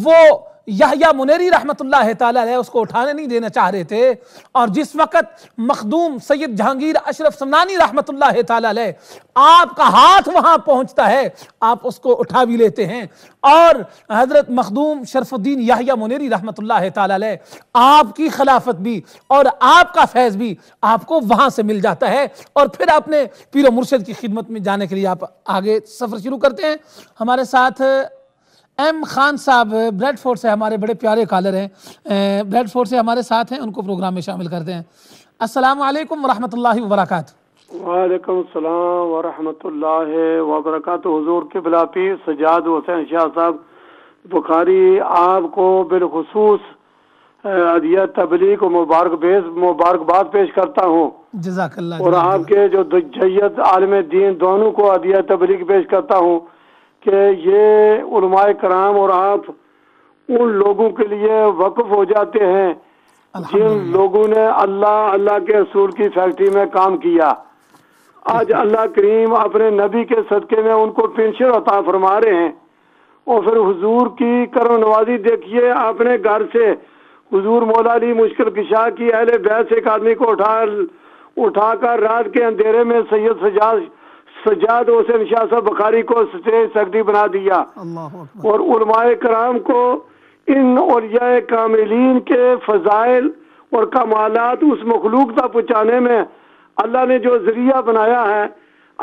वो या मुनेरी रहमतुल्लाह ताला उसको उठाने नहीं देना चाह रहे थे और जिस वक्त मखदूम सैयद जहांगीर अशरफ समनानी रहमतुल्लाह ताला आपका हाथ वहां पहुंचता है आप उसको उठा भी लेते हैं और हजरत मखदूम शरफुद्दीन याहिया मुनेरी रहमतुल्लाह ताला आपकी खिलाफत भी और आपका फैज़ भी आपको वहां से मिल जाता है और फिर आपने पीर मुर्शद की खिदमत में जाने के लिए आप आगे सफ़र शुरू करते हैं हमारे साथ एम खान साहब ब्रेडफोर्ड से हमारे बड़े प्यारे कॉलर हैं ब्रेडफोर्ड से हमारे साथ हैं उनको प्रोग्राम में शामिल करते हैं अस्सलाम वालेकुम रहमतुल्लाहि व बरकात वालेकुम सलाम व रहमतुल्लाहि व हुजूर के बिलापी सजाद हुसैन शाह साहब बुखारी आपको बिलखसूस अदिया तबलीग मुबारक बेस मुबारकबाद पेश करता हूँ और आपके जो जैत आलम दीन दोनों को अदिया तबलीग पेश करता हूँ कि ये उलमा कराम और आप उन लोगों के लिए वक्फ हो जाते हैं जिन लोगों ने अल्लाह अल्लाह के असूल की फैक्ट्री में काम किया आज अल्लाह करीम अपने नबी के सदके में उनको पेंशन अता फरमा रहे हैं और फिर हुजूर की करम नवाजी देखिए अपने घर से हुजूर मौला अली मुश्किल किशा की अहले बैस एक आदमी को उठा उठाकर रात के अंधेरे में सैयद सजाज सजाद हुसैन शाह साहब बखारी को स्टेज सख्ती बना दिया और उलमाए कराम को इन और कामिलीन के फजाइल और कमालत उस मखलूक तक पहुँचाने में अल्लाह ने जो जरिया बनाया है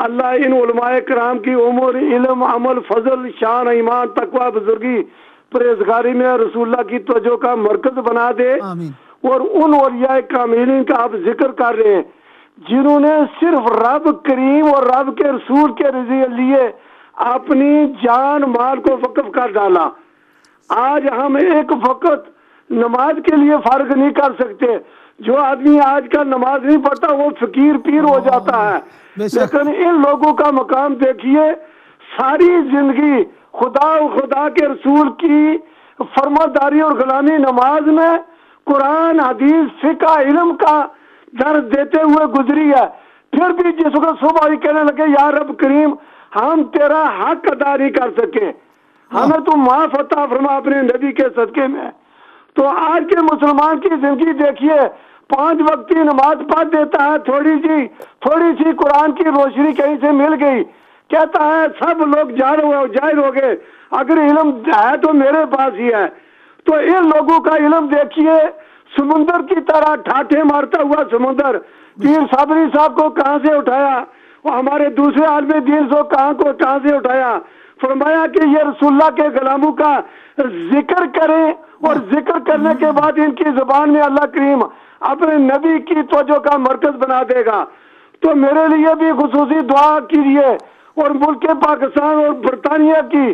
अल्लाह इन उलमाए कराम की उम्र इलम अमल फजल शान ईमान तकवा बुजुर्गी परहेजगारी में रसूल्ला की तोजो का मरकज बना दे और उन और कामिलीन का आप जिक्र कर रहे हैं जिन्होंने सिर्फ रब करीम और रब के रसूल के रजिए लिए अपनी जान माल को वक्फ कर डाला आज हम एक वक्त नमाज के लिए फर्क नहीं कर सकते जो आदमी आज का नमाज नहीं पढ़ता वो फकीर पीर हो जाता है लेकिन इन लोगों का मकाम देखिए सारी जिंदगी खुदा खुदा के रसूल की फरमादारी और गुलामी नमाज में कुरान हदीस फिका इलम का डर देते हुए गुजरी है फिर भी जिस वक्त सुबह ही कहने लगे यार रब करीम हम तेरा हक अदा नहीं कर सके हमें तुम माफ अता फरमा अपने नबी के सदके में तो आज के मुसलमान की जिंदगी देखिए पांच वक्त की नमाज पढ़ देता है थोड़ी सी थोड़ी सी कुरान की रोशनी कहीं से मिल गई कहता है सब लोग जाहिर हो जाहिर हो गए अगर इलम है तो मेरे पास ही है तो इन लोगों का इलम देखिए समुंदर की तरह ठाठे मारता हुआ समुंदर पीर साबरी साहब को कहा से उठाया और हमारे दूसरे आदमी दीर को कहा को कहा से उठाया फरमाया कि ये रसुल्ला के गुलामों का जिक्र करें और जिक्र करने के बाद इनकी जुबान में अल्लाह करीम अपने नबी की तोजो का मरकज बना देगा तो मेरे लिए भी खसूसी दुआ कीजिए और मुल्क पाकिस्तान और बरतानिया की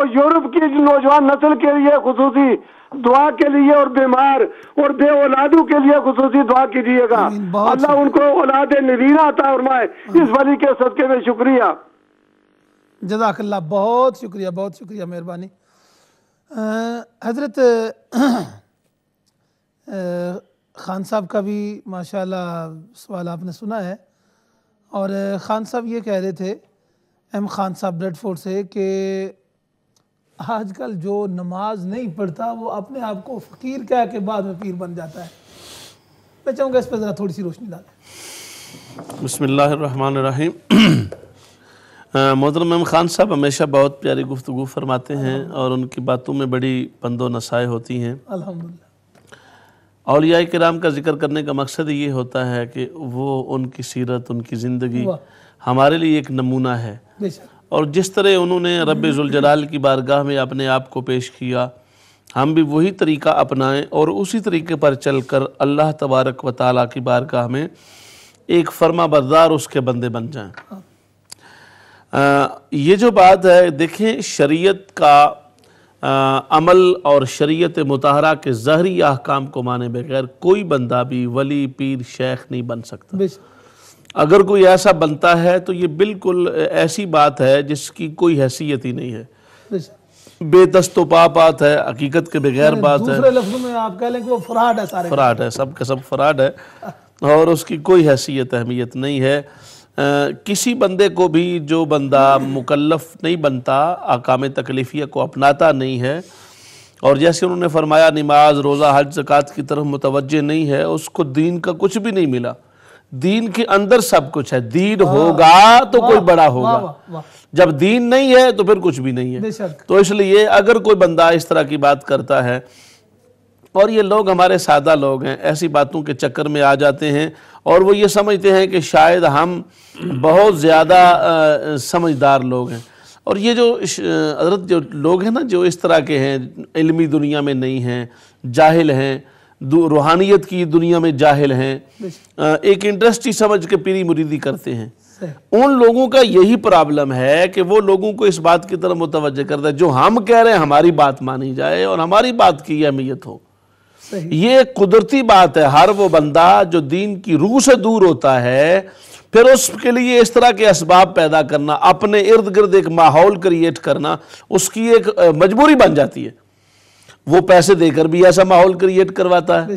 और यूरोप की नौजवान नस्ल के लिए खसूसी दुआ के लिए और बीमार और बे औलादों के लिए खसूस दुआ कीजिएगा अल्लाह उनको औलाद नवीना और फरमाए हाँ। इस वली के सदके में शुक्रिया जजाकल्ला बहुत शुक्रिया बहुत शुक्रिया मेहरबानी हजरत खान साहब का भी माशाल्लाह सवाल आपने सुना है और ख़ान साहब ये कह रहे थे एम खान साहब ब्रेडफोर्ड से कि आजकल जो नमाज नहीं पढ़ता वो अपने आप को फ़कीर कह के बाद में पीर बन जाता है मैं चाहूँगा इस पर ज़रा थोड़ी सी रोशनी डाले बसमीम मम ख़ान साहब हमेशा बहुत प्यारी गुफ्तु फरमाते हैं और उनकी बातों में बड़ी पंदो नसाएँ होती हैं अलहमदिल्ला और कराम का जिक्र करने का मकसद ये होता है कि वो उनकी सीरत उनकी ज़िंदगी हमारे लिए एक नमूना है और जिस तरह उन्होंने रबाल की बारगाह में अपने आप को पेश किया हम भी वही तरीका अपनाएं और उसी तरीके पर चलकर अल्लाह तबारक व ताली की बारगाह में एक फर्मा बरदार उसके बंदे बन जाएं आ, ये जो बात है देखें शरीयत का आ, अमल और शरीयत मतहरा के जहरी अहकाम को माने बगैर कोई बंदा भी वली पीर शेख नहीं बन सकता अगर कोई ऐसा बनता है तो ये बिल्कुल ऐसी बात है जिसकी कोई हैसियत ही नहीं है बेदस्तो तो पा बात है हकीकत के बगैर बात है आप फ्राड है सब का सब फ्राड है और उसकी कोई हैसियत अहमियत नहीं है आ, किसी बंदे को भी जो बंदा मुकलफ नहीं बनता आकाम तकलीफिया को अपनाता नहीं है और जैसे उन्होंने फरमाया नमाज रोज़ा हज जक़ात की तरफ मुतवजह नहीं है उसको दीन का कुछ भी नहीं मिला दीन के अंदर सब कुछ है दीन होगा तो कोई बड़ा होगा जब दीन नहीं है तो फिर कुछ भी नहीं है तो इसलिए अगर कोई बंदा इस तरह की बात करता है और ये लोग हमारे सादा लोग हैं ऐसी बातों के चक्कर में आ जाते हैं और वो ये समझते हैं कि शायद हम बहुत ज़्यादा समझदार लोग हैं और ये जो हजरत जो लोग हैं ना जो इस तरह के हैं इलमी दुनिया में नहीं हैं जाहिल हैं रूहानियत की दुनिया में जाहिल हैं एक इंडस्ट्री समझ के पीरी मुरीदी करते हैं उन लोगों का यही प्रॉब्लम है कि वो लोगों को इस बात की तरफ मुतवजह करता है जो हम कह रहे हैं हमारी बात मानी जाए और हमारी बात की अहमियत हो ये कुदरती बात है हर वो बंदा जो दीन की रूह से दूर होता है फिर उसके लिए इस तरह के इसबाब पैदा करना अपने इर्द गिर्द एक माहौल क्रिएट करना उसकी एक मजबूरी बन जाती है वो पैसे देकर भी ऐसा माहौल क्रिएट करवाता है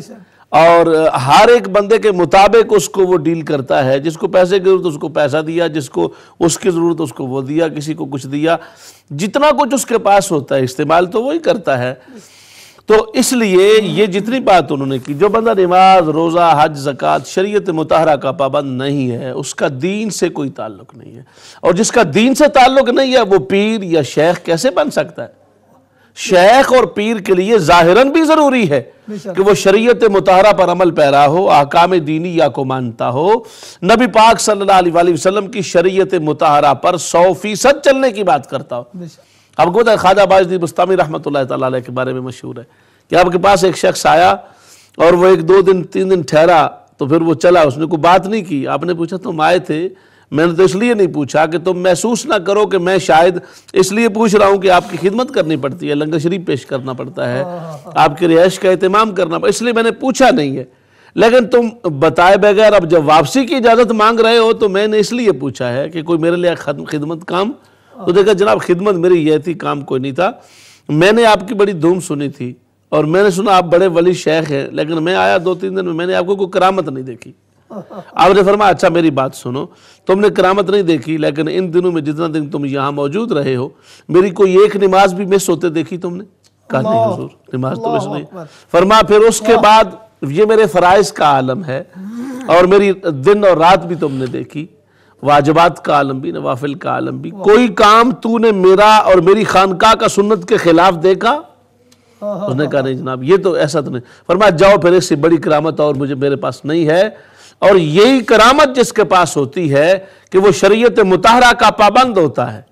और हर एक बंदे के मुताबिक उसको वो डील करता है जिसको पैसे की जरूरत उसको पैसा दिया जिसको उसकी ज़रूरत उसको वो दिया किसी को कुछ दिया जितना कुछ उसके पास होता है इस्तेमाल तो वही करता है तो इसलिए ये जितनी बात उन्होंने की जो बंदा नमाज रोज़ा हज जक़ात शरीयत मतहरा का पाबंद नहीं है उसका दीन से कोई ताल्लुक नहीं है और जिसका दीन से ताल्लुक नहीं है वो पीर या शेख कैसे बन सकता है शेख और पीर के लिए जाहिरन भी ज़रूरी है कि वो शरीयत मतहरा पर अमल पैरा हो आकाम दीनी या को मानता हो नबी पाक सल्लल्लाहु अलैहि वसल्लम की शरीयत मतहरा पर सौ फीसद चलने की बात करता हो आपको गोदा खाजा बाजदी बुस्तामी रहमत के बारे में मशहूर है कि आपके पास एक शख्स आया और वो एक दो दिन तीन दिन ठहरा तो फिर वो चला उसने कोई बात नहीं की आपने पूछा तुम आए थे मैंने तो इसलिए नहीं पूछा कि तुम महसूस ना करो कि मैं शायद इसलिए पूछ रहा हूँ कि आपकी खिदमत करनी पड़ती है लंगर शरीफ पेश करना पड़ता है आपकी रिहाइश का अहतमाम करना पड़ता इसलिए मैंने पूछा नहीं है लेकिन तुम बताए बगैर अब जब वापसी की इजाज़त मांग रहे हो तो मैंने इसलिए पूछा है कि कोई मेरे लिए खिदमत काम तो देखा जनाब खिदमत मेरी यह थी काम कोई नहीं था मैंने आपकी बड़ी धूम सुनी थी और मैंने सुना आप बड़े वली शेख हैं लेकिन मैं आया दो तीन दिन में मैंने आपको कोई करामत नहीं देखी आपने फरमाया अच्छा मेरी बात सुनो तुमने करामत नहीं देखी लेकिन इन दिनों में जितना दिन तुम यहाँ मौजूद रहे हो मेरी कोई एक नमाज भी मिस होते देखी तुमने कहा नहीं हजूर नमाज तो मिस नहीं फरमा फिर उसके बाद ये मेरे फ़राइज़ का आलम है और मेरी दिन और रात भी तुमने देखी वाजबात का आलम भी नवाफिल का आलम भी कोई काम तूने मेरा और मेरी खानका का सुन्नत के खिलाफ देखा हाँ, हाँ, उसने हाँ, कहा नहीं जनाब ये तो ऐसा तो नहीं फरमा जाओ फिर इससे बड़ी करामत और मुझे मेरे पास नहीं है और यही करामत जिसके पास होती है कि वो शरीयत मुताहरा का पाबंद होता है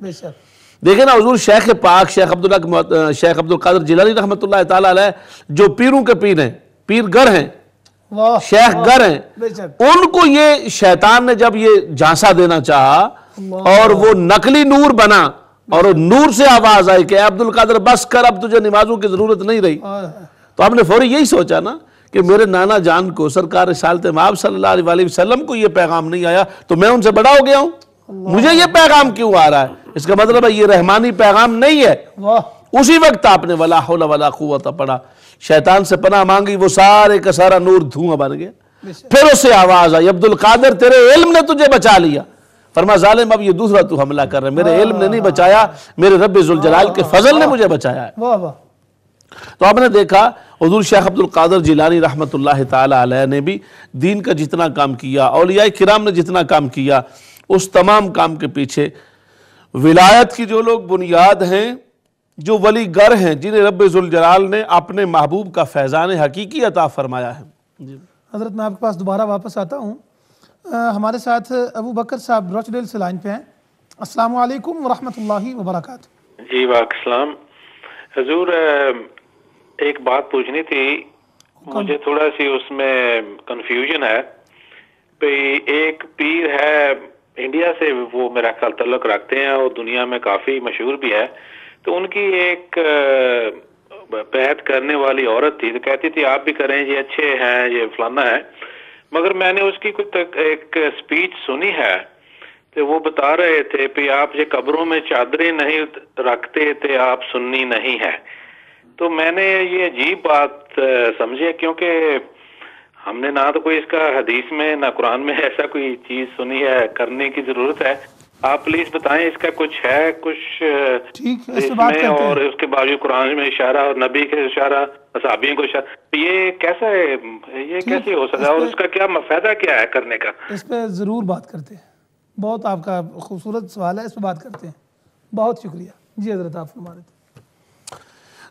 देखे ना हजूर शेख पाक शेख अब्दुल्ला शेख अब्दुल कादर जिलानी रहमत जो पीरों के पीर हैं पीरगर हैं शेख गढ़ हैं उनको ये शैतान ने जब ये झांसा देना चाहा और वो नकली नूर बना और नूर से आवाज आई कि अब्दुल कादर बस कर अब तुझे नमाजों की जरूरत नहीं रही हाँ, हाँ। तो आपने फौरी यही सोचा ना कि मेरे नाना जान को सरकार सालतम माब सल्लल्लाहु को यह पैगाम नहीं आया तो मैं उनसे बड़ा हो गया हूँ मुझे यह पैगाम क्यों आ रहा है इसका मतलब है ये रहमानी पैगाम नहीं है उसी वक्त आपने वला वला कुत पड़ा शैतान से पना मांगी वो सारे का सारा नूर धुआं बन गया फिर उससे आवाज आई अब्दुल कादर तेरे इल्म ने तुझे बचा लिया फरमा जालिम अब ये दूसरा तू हमला कर रहा है मेरे इल्म ने नहीं बचाया मेरे रब के फजल ने मुझे बचाया है तो आपने देखा हजूर शेख अब्दुल कादर जिलानी रहमत ला ने भी दीन का जितना काम किया अलिया किराम ने जितना काम किया उस तमाम काम के पीछे विलायत की जो लोग बुनियाद हैं जो वली गर हैं जिन्हें रबाल ने अपने महबूब का फैज़ान हकीकी अता फरमाया है हजरत मैं आपके पास दोबारा वापस आता हूँ हमारे साथ अबू बकर साहब रोचडेल से लाइन पे हैं अस्सलाम वरहमत वरहमतुल्लाहि वरक जी वाकाम हजूर एक बात पूछनी थी मुझे थोड़ा सी उसमें कंफ्यूजन है एक पीर है इंडिया से वो मेरा ख्याल तल्लक रखते हैं और दुनिया में काफी मशहूर भी है तो उनकी एक बैत करने वाली औरत थी तो कहती थी आप भी करें ये अच्छे हैं ये फलाना है मगर मैंने उसकी कुछ तक एक स्पीच सुनी है तो वो बता रहे थे कि आप ये कब्रों में चादरें नहीं रखते थे आप सुननी नहीं है तो मैंने ये अजीब बात समझी क्योंकि हमने ना तो कोई इसका हदीस में ना कुरान में ऐसा कोई चीज सुनी है करने की जरूरत है आप प्लीज बताएं इसका कुछ है कुछ ठीक करते और उसके बावजूद कुरान में इशारा और नबी के इशारा असाबियों को इशारा ये कैसा है ये कैसे हो सकता है और इसका क्या फायदा क्या है करने का इस पर जरूर बात करते हैं बहुत आपका खूबसूरत सवाल है इस पर बात करते हैं बहुत शुक्रिया जी हजरत आप फरमा रहे थे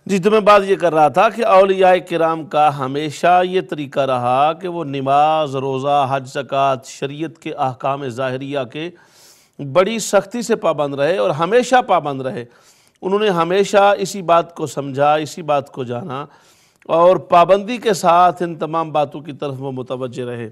जी तो मैं बात ये कर रहा था कि अलिया कराम का हमेशा ये तरीका रहा कि वो नमाज रोज़ा हज जक़ात शरीत के अहकाम ज़ाहरिया के बड़ी सख्ती से पाबंद रहे और हमेशा पाबंद रहे उन्होंने हमेशा इसी बात को समझा इसी बात को जाना और पाबंदी के साथ इन तमाम बातों की तरफ वो मुतवज रहे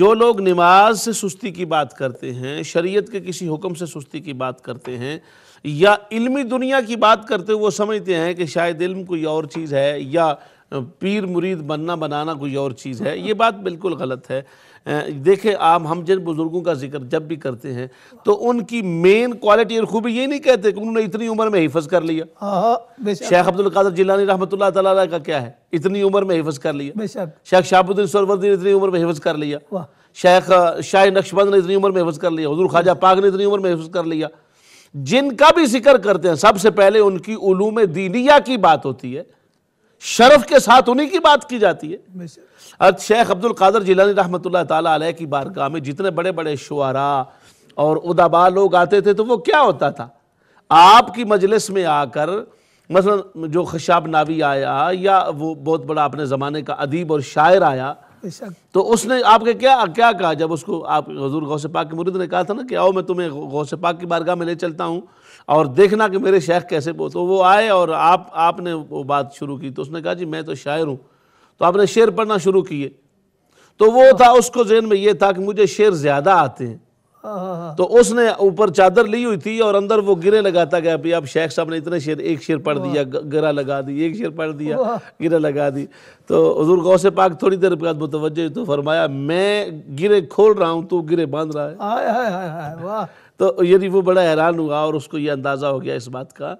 जो लोग नमाज से सुस्ती की बात करते हैं शरीयत के किसी हुक्म से सुस्ती की बात करते हैं या इल्मी दुनिया की बात करते हुए वो समझते हैं कि शायद इल्म कोई और चीज़ है या पीर मुरीद बनना बनाना कोई और चीज़ है ये बात बिल्कुल गलत है देखें आप हम जिन बुज़ुर्गों का जिक्र जब भी करते हैं तो उनकी मेन क्वालिटी और खूबी ये नहीं कहते कि उन्होंने इतनी उम्र में हिफज कर लिया हाँ, हाँ, शेख अब्दुल कादर जिलानी रहमत का क्या है इतनी उम्र में हिफज कर लिया शेख शाहबुद्दीन सरवरदी ने इतनी उम्र में हिफज कर लिया शेख शाह नक्शबंद ने इतनी उम्र में हिफज कर लिया हजूर ख्वाजा पाक ने इतनी उम्र में हिफज कर लिया जिनका भी जिक्र करते हैं सबसे पहले उनकी उलूम दीनिया की बात होती है शरफ के साथ उन्हीं की बात की जाती है आज शेख अब्दुल कादर जिलानी रहमत ताली की बारगाह में जितने बड़े बड़े शुरा और उदाबा लोग आते थे तो वो क्या होता था आपकी मजलिस में आकर मसलन जो खशाब नावी आया या वो बहुत बड़ा अपने ज़माने का अदीब और शायर आया तो उसने आपके क्या क्या कहा जब उसको आप हजूर से पाक के मुरीद ने कहा था ना कि आओ मैं तुम्हें से पाक की बारगाह में ले चलता हूँ और देखना कि मेरे शेख कैसे वो तो वो आए और आप आपने वो बात शुरू की तो उसने कहा जी मैं तो शायर हूँ तो आपने शेर पढ़ना शुरू किए तो वो था उसको जहन में ये था कि मुझे शेर ज़्यादा आते हैं तो उसने ऊपर चादर ली हुई थी और अंदर वो गिरे लगाता गया अभी आप शेख साहब ने इतने शेर एक शेर पढ़ दिया गिरा लगा दी एक शेर पढ़ दिया गिरा लगा दी तो हजूर गौ से पाक थोड़ी देर बाद मुतवजह तो फरमाया मैं गिरे खोल रहा हूँ तू गिरे बांध रहा है तो यदि वो बड़ा हैरान हुआ और उसको ये अंदाज़ा हो गया इस बात का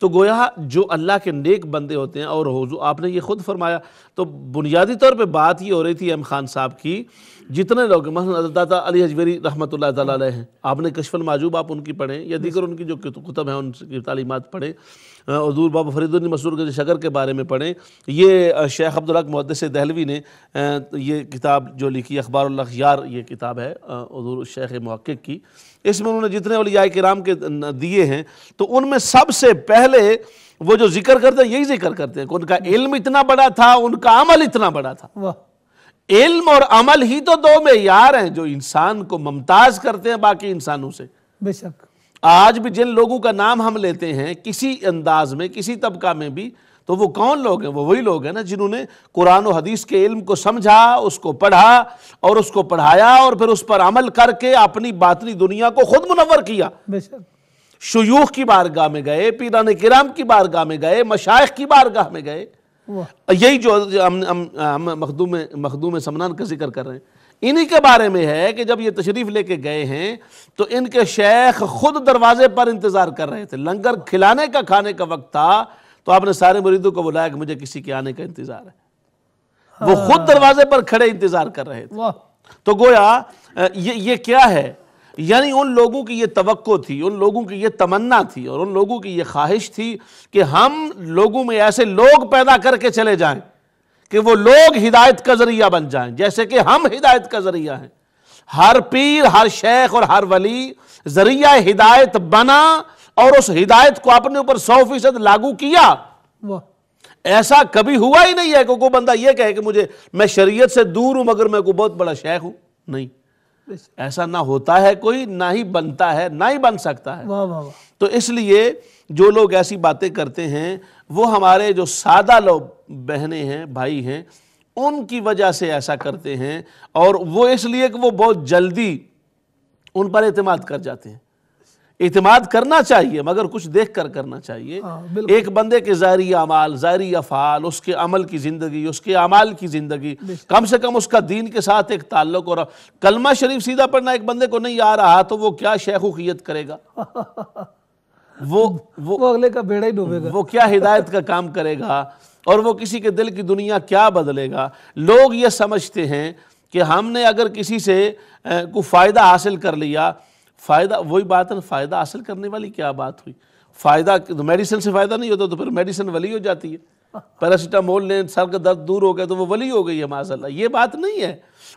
तो गोया जो अल्लाह के नेक बंदे होते हैं और हजू आपने ये ख़ुद फरमाया तो बुनियादी तौर पर बात ये हो रही थी एम खान साहब की जितने लोग महदाता अली हजवेरी रहमत ला हैं आपने कशफल माजूब आप उनकी पढ़ें या दीगर उनकी जो कुतब हैं उनकी तालीमत पढ़ें हजूर बाबा फरीदुद्दीन मसूर के शगर के बारे में पढ़ें ये शेख अब्दुल्क मुहदस दहलवी ने ये किताब जो लिखी अखबार यार ये किताब है हजूर शेख महक़ की इसमें उन्होंने जितने अलिया के राम के दिए हैं तो उनमें सबसे पहले वो जो जिक्र करते हैं यही जिक्र करते हैं उनका इल्म इतना बड़ा था उनका अमल इतना बड़ा था इल्म और अमल ही तो दो मैार हैं जो इंसान को मुमताज करते हैं बाकी इंसानों से बेशक आज भी जिन लोगों का नाम हम लेते हैं किसी अंदाज में किसी तबका में भी तो वो कौन लोग हैं वो वही लोग हैं ना जिन्होंने कुरान और हदीस के इल्म को समझा उसको पढ़ा और उसको पढ़ाया और फिर उस पर अमल करके अपनी बातनी दुनिया को खुद मुनवर किया शयूख की बारगाह में गए पीरान किराम की बारगाह में गए मशाइ की बारगाह में गए यही जो हम हम, हम मखदूम मखदूम समनान का जिक्र कर रहे हैं इन्हीं के बारे में है कि जब ये तशरीफ़ लेके गए हैं तो इनके शेख खुद दरवाजे पर इंतज़ार कर रहे थे लंगर खिलाने का खाने का वक्त था तो आपने सारे मुरीदों को बुलाया कि मुझे किसी के आने का इंतजार है हाँ। वो खुद दरवाजे पर खड़े इंतजार कर रहे थे तो गोया ये ये क्या है यानी उन लोगों की ये तो थी उन लोगों की ये तमन्ना थी और उन लोगों की ये ख्वाहिश थी कि हम लोगों में ऐसे लोग पैदा करके चले जाएं कि वो लोग हिदायत का जरिया बन जाएं जैसे कि हम हिदायत का जरिया हैं हर पीर हर शेख और हर वली जरिया हिदायत बना और उस हिदायत को अपने ऊपर सौ फीसद लागू किया ऐसा कभी हुआ ही नहीं है कि कोई बंदा यह कहे कि मुझे मैं शरीयत से दूर हूं मगर मैं को बहुत बड़ा शेख हूं नहीं ऐसा ना होता है कोई ना ही बनता है ना ही बन सकता है वाँ वाँ वाँ। तो इसलिए जो लोग ऐसी बातें करते हैं वो हमारे जो सादा लोग बहने हैं भाई हैं उनकी वजह से ऐसा करते हैं और वो इसलिए कि वो बहुत जल्दी उन पर अतमाद कर जाते हैं इतमाद करना चाहिए मगर कुछ देख कर करना चाहिए आ, हाँ, एक बंदे के जारी अमाल जारी अफाल उसके अमल की ज़िंदगी उसके अमाल की ज़िंदगी कम से कम उसका दीन के साथ एक ताल्लुक और कलमा शरीफ सीधा पढ़ना एक बंदे को नहीं आ रहा तो वो क्या शेखुकियत करेगा वो वो, वो अगले का बेड़ा ही डूबेगा वो क्या हिदायत का काम करेगा और वो किसी के दिल की दुनिया क्या बदलेगा लोग ये समझते हैं कि हमने अगर किसी से कुछ फ़ायदा हासिल कर लिया फ़ायदा वही बात है फ़ायदा हासिल करने वाली क्या बात हुई फ़ायदा तो मेडिसिन से फ़ायदा नहीं होता तो फिर मेडिसिन वली हो जाती है पैरासीटामोल ने सर का दर्द दूर हो गया तो वो वली हो गई है माशा ये बात नहीं है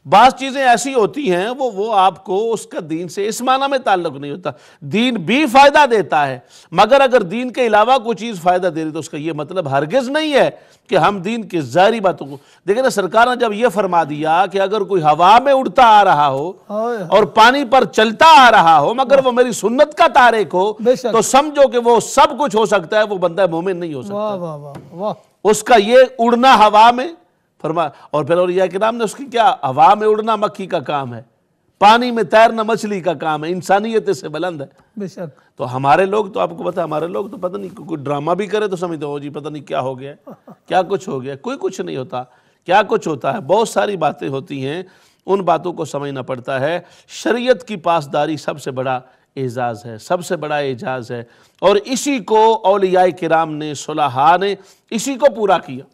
बाज़ चीज़ें ऐसी होती हैं वो वो आपको उसका दीन से इस माना में ताल्लुक नहीं होता दीन भी फ़ायदा देता है मगर अगर दीन के अलावा कोई चीज़ फ़ायदा दे रही तो उसका ये मतलब हरगज़ नहीं है कि हम दीन की ज़ाहरी बातों को देखिए ना सरकार ने जब यह फरमा दिया कि अगर कोई हवा में उड़ता आ रहा हो और पानी पर चलता आ रहा हो मगर वो मेरी सुन्नत का तारिक हो तो समझो कि वो सब कुछ हो सकता है वो बंदा मोमिन नहीं हो सकता वाह वाह वाह उसका ये उड़ना हवा में फरमा और बेलोरिया के नाम ने उसकी क्या हवा में उड़ना मक्खी का काम है पानी में तैरना मछली का काम है इंसानियत से बुलंद है बेशक तो हमारे लोग तो आपको पता हमारे लोग तो पता नहीं कोई ड्रामा भी करे तो समझते हो जी पता नहीं क्या हो गया क्या कुछ हो गया कोई कुछ नहीं होता क्या कुछ होता है बहुत सारी बातें होती हैं उन बातों को समझना पड़ता है शरीयत की पासदारी सबसे बड़ा एजाज़ है सबसे बड़ा एजाज़ है और इसी को अलिया कराम ने सुलहा ने इसी को पूरा किया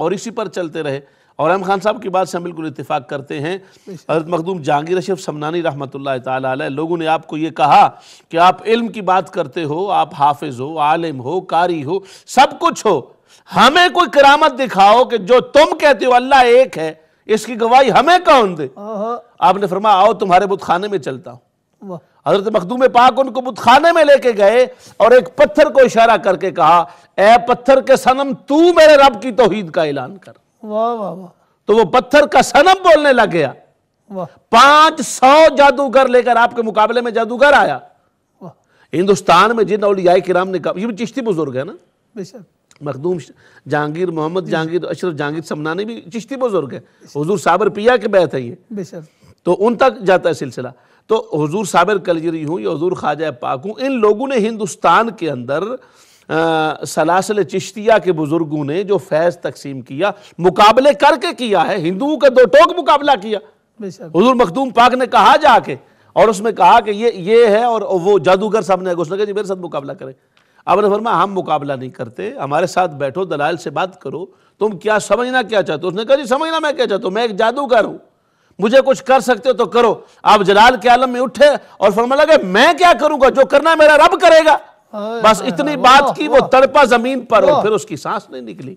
और इसी पर चलते रहे और हम खान साहब की बात से हम बिल्कुल इतफाक़ करते हैं हजरत मखदूम जहांगीर अशरफ समनानी रहमत लोगों ने आपको ये कहा कि आप इल्म की बात करते हो आप हाफिज हो आलिम हो कारी हो सब कुछ हो हमें कोई करामत दिखाओ कि जो तुम कहते हो अल्लाह एक है इसकी गवाही हमें कौन दे आपने फरमा आओ तुम्हारे बुत खाने में चलता हूं हजरत मखदूम पाक उनको बुतखाने में लेके गए और एक पत्थर को इशारा करके कहा ए पत्थर के सनम तू मेरे रब की तोहीद का ऐलान कर वाह वाह वाह तो वो पत्थर का सनम बोलने लग गया पांच सौ जादूगर लेकर आपके मुकाबले में जादूगर आया हिंदुस्तान में जिन औलिया किराम ने कहा ये भी चिश्ती बुजुर्ग है ना मखदूम जहांगीर मोहम्मद जहांगीर अशरफ जहांगीर समनानी भी चिश्ती बुजुर्ग है हजूर साबर पिया के बैत है ये तो उन तक जाता है सिलसिला तो हजूर साबिर कलजरी हूँ या हजूर ख्वाजा पाक हूँ इन लोगों ने हिंदुस्तान के अंदर सलासल चिश्तिया के बुज़ुर्गों ने जो फैज़ तकसीम किया मुकाबले करके किया है हिंदुओं का दो टोक मुकाबला किया हजूर मखदूम पाक ने कहा जाके और उसमें कहा कि ये ये है और वो जादूगर सामने घोषणा जी मेरे साथ मुकाबला करें अब ने फरमा हम मुकाबला नहीं करते हमारे साथ बैठो दलाल से बात करो तुम क्या समझना क्या चाहते हो उसने कहा जी समझना मैं क्या चाहता हूँ मैं एक जादूगर हूँ मुझे कुछ कर सकते हो तो करो आप जलाल के आलम में उठे और फरमा लगे मैं क्या करूंगा जो करना मेरा रब करेगा बस इतनी बात की वो तड़पा जमीन पर और फिर उसकी सांस नहीं निकली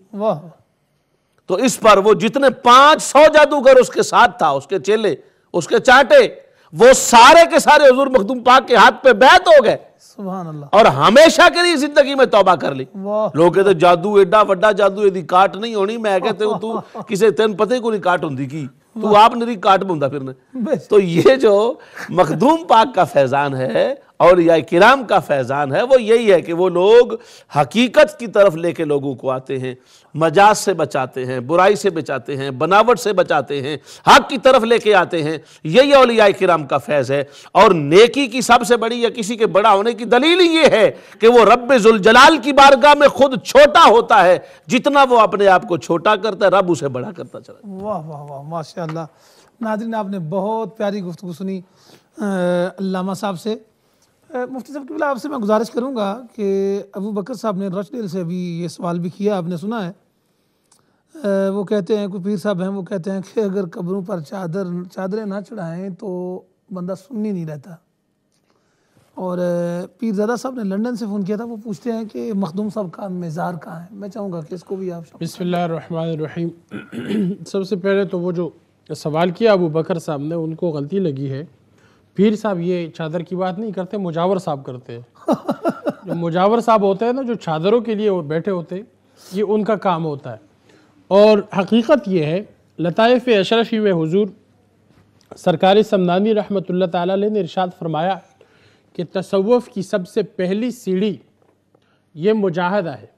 तो इस पर वो जितने पांच सौ जादूगर उसके साथ था उसके चेले उसके चाटे वो सारे के सारे हजूर मखदूम पाक के हाथ पे बैत हो गए और हमेशा के लिए जिंदगी में तौबा कर ली लोग कहते जादू एडा वा जादू यदि काट नहीं होनी मैं कहते हूं तू किसे तेन पते को नहीं काट होंगी की तू आप निरी काट बुंदा फिर तो ये जो मखदूम पाक का फैजान है और या किराम का फैज़ान है वो यही है कि वो लोग हकीकत की तरफ लेके लोगों को आते हैं मजाज से बचाते हैं बुराई से बचाते हैं बनावट से बचाते हैं हक की तरफ लेके आते हैं यही अलिया किराम का फैज़ है और नेकी की सबसे बड़ी या किसी के बड़ा होने की दलील ये है कि वो रब जुलजलाल की बारगाह में खुद छोटा होता है जितना वो अपने आप को छोटा करता है रब उसे बड़ा करता चला वाह वाह वाह माशा नादरीन आपने बहुत प्यारी गुफ्तु सुनी अल्लामा साहब से मुफ्ती साहब के आपसे मैं गुजारिश करूँगा कि अबू बकर साहब ने रचडेल से अभी ये सवाल भी किया आपने सुना है आ, वो कहते हैं कोई पीर साहब हैं वो कहते हैं कि अगर कब्रों पर चादर चादरें ना चढ़ाएं तो बंदा सुन ही नहीं रहता और पीर दादा साहब ने लंदन से फ़ोन किया था वो पूछते हैं कि मखदूम साहब का मेज़ार कहाँ है मैं चाहूँगा कि इसको भी आप बिस्मिल्लाम सबसे पहले तो वो जो सवाल किया अबू बकर साहब ने उनको गलती लगी है पीर साहब ये चादर की बात नहीं करते मुजावर साहब करते हैं जो मुजावर साहब होते हैं ना जो चादरों के लिए बैठे होते ये उनका काम होता है और हकीकत ये है लताइफ़ अशरफी में हजूर सरकारी समदानी रहमत ताली ने इरशाद फरमाया कि तसवुफ़ की सबसे पहली सीढ़ी ये मुजाहदा है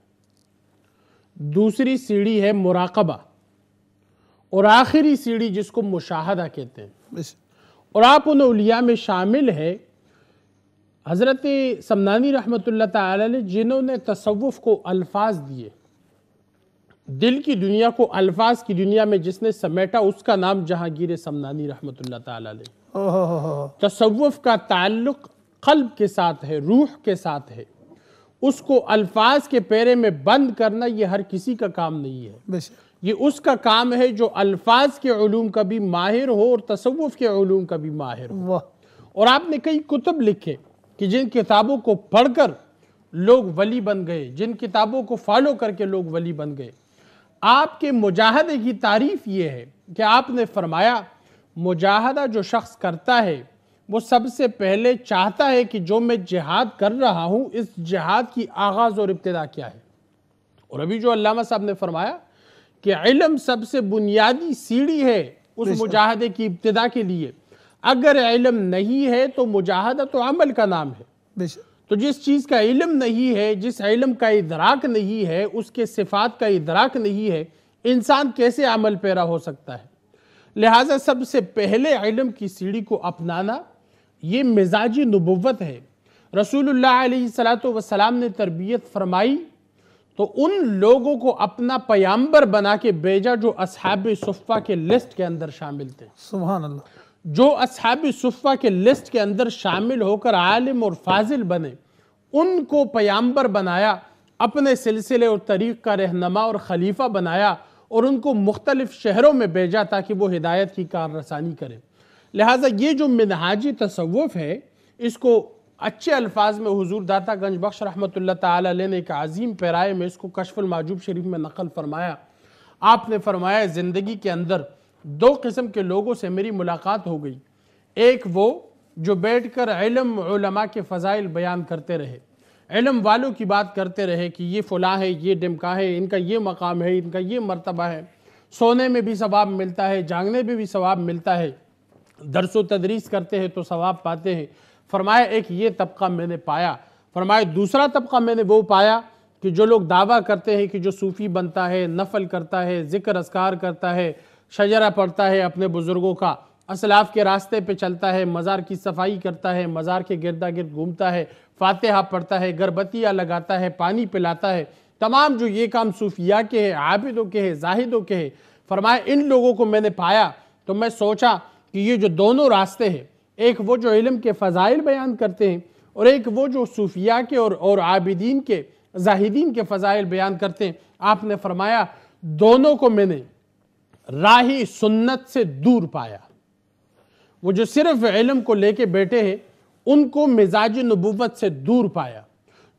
दूसरी सीढ़ी है मुराकबा और आखिरी सीढ़ी जिसको मुशाहदा कहते हैं और आप उन उलिया में शामिल हैं हज़रत समनानी रहमत तिन्होंने जिन्होंने तसवुफ़ को अल्फाज दिए दिल की दुनिया को अल्फाज की दुनिया में जिसने समेटा उसका नाम जहांगीर समनानी रहमत तसवुफ़ का ताल्लुक़ कल्ब के साथ है रूह के साथ है उसको अल्फाज के पेरे में बंद करना ये हर किसी का काम नहीं है ये उसका काम है जो अल्फाज के ूम का भी माहिर हो और तसवुफ़ के ूम का भी माहिर हो और आपने कई कुतब लिखे कि जिन किताबों को पढ़कर लोग वली बन गए जिन किताबों को फॉलो करके लोग वली बन गए आपके मुजाहदे की तारीफ ये है कि आपने फरमाया मुजाहदा जो शख्स करता है वो सबसे पहले चाहता है कि जो मैं जिहाद कर रहा हूँ इस जिहाद की आगाज़ और इब्तदा क्या है और अभी जो अल्लामा साहब ने फरमाया कि इलम सबसे बुनियादी सीढ़ी है उस मुजाहदे की इब्तदा के लिए अगर इलम नहीं है तो मुजाहदा तो अमल का नाम है तो जिस चीज़ का इलम नहीं है जिस इलम का इदराक नहीं है उसके सिफात का इदराक नहीं है इंसान कैसे अमल पैरा हो सकता है लिहाजा सबसे पहले इलम की सीढ़ी को अपनाना ये मिजाजी नबुवत है रसूलुल्लाह अलैहि सलातो वसलाम ने तरबियत फरमाई तो उन लोगों को अपना पयाम्बर बना के भेजा जो असहाब सुफ़ा के लिस्ट के अंदर शामिल थे सुबह जो असहाब सुफ़ा के लिस्ट के अंदर शामिल होकर आलिम और फाजिल बने उनको पयाम्बर बनाया अपने सिलसिले और तरीक़ का रहनमा और खलीफा बनाया और उनको मुख्तलिफ शहरों में भेजा ताकि वो हिदायत की कार रसानी करें लिहाजा ये जो मिनहाजी तसवुफ़ है इसको अच्छे अल्फाज में हजूर दाता गंज बख्श रहमत ने एक अजीम पैराए में इसको कशफुल माजूब शरीफ में नकल फरमाया आपने फरमाया ज़िंदगी के अंदर दो किस्म के लोगों से मेरी मुलाकात हो गई एक वो जो बैठ कर इलमा के फ़जाइल बयान करते रहे इलम वालों की बात करते रहे कि ये फ़लाँ है ये डिमका है इनका ये मकाम है इनका ये मरतबा है सोने में भी सवाब मिलता है जागने में भी सवाब मिलता है दरसो तदरीस करते हैं तो सवाब पाते हैं फरमाया एक ये तबका मैंने पाया फरमाया दूसरा तबका मैंने वो पाया कि जो लोग दावा करते हैं कि जो सूफ़ी बनता है नफल करता है ज़िक्र असकार करता है शजरा पढ़ता है अपने बुज़ुर्गों का असलाफ के रास्ते पे चलता है मज़ार की सफाई करता है मज़ार के गिरदा गिर्द घूमता है फातहा पढ़ता है गर्भतियाँ लगाता है पानी पिलाता है तमाम जो ये काम सूफिया के हैं आबिदों के हैं जाहिदों के हैं फरमाए इन लोगों को मैंने पाया तो मैं सोचा कि ये जो दोनों रास्ते हैं एक वो जो इलम के फ़ज़ाइल बयान करते हैं और एक वो जो सूफिया के और और आबिदीन के जाहिदीन के फ़ज़ाइल बयान करते हैं आपने फरमाया दोनों को मैंने राही सुन्नत से दूर पाया वो जो सिर्फ इलम को लेके बैठे हैं उनको मिजाज नबूवत से दूर पाया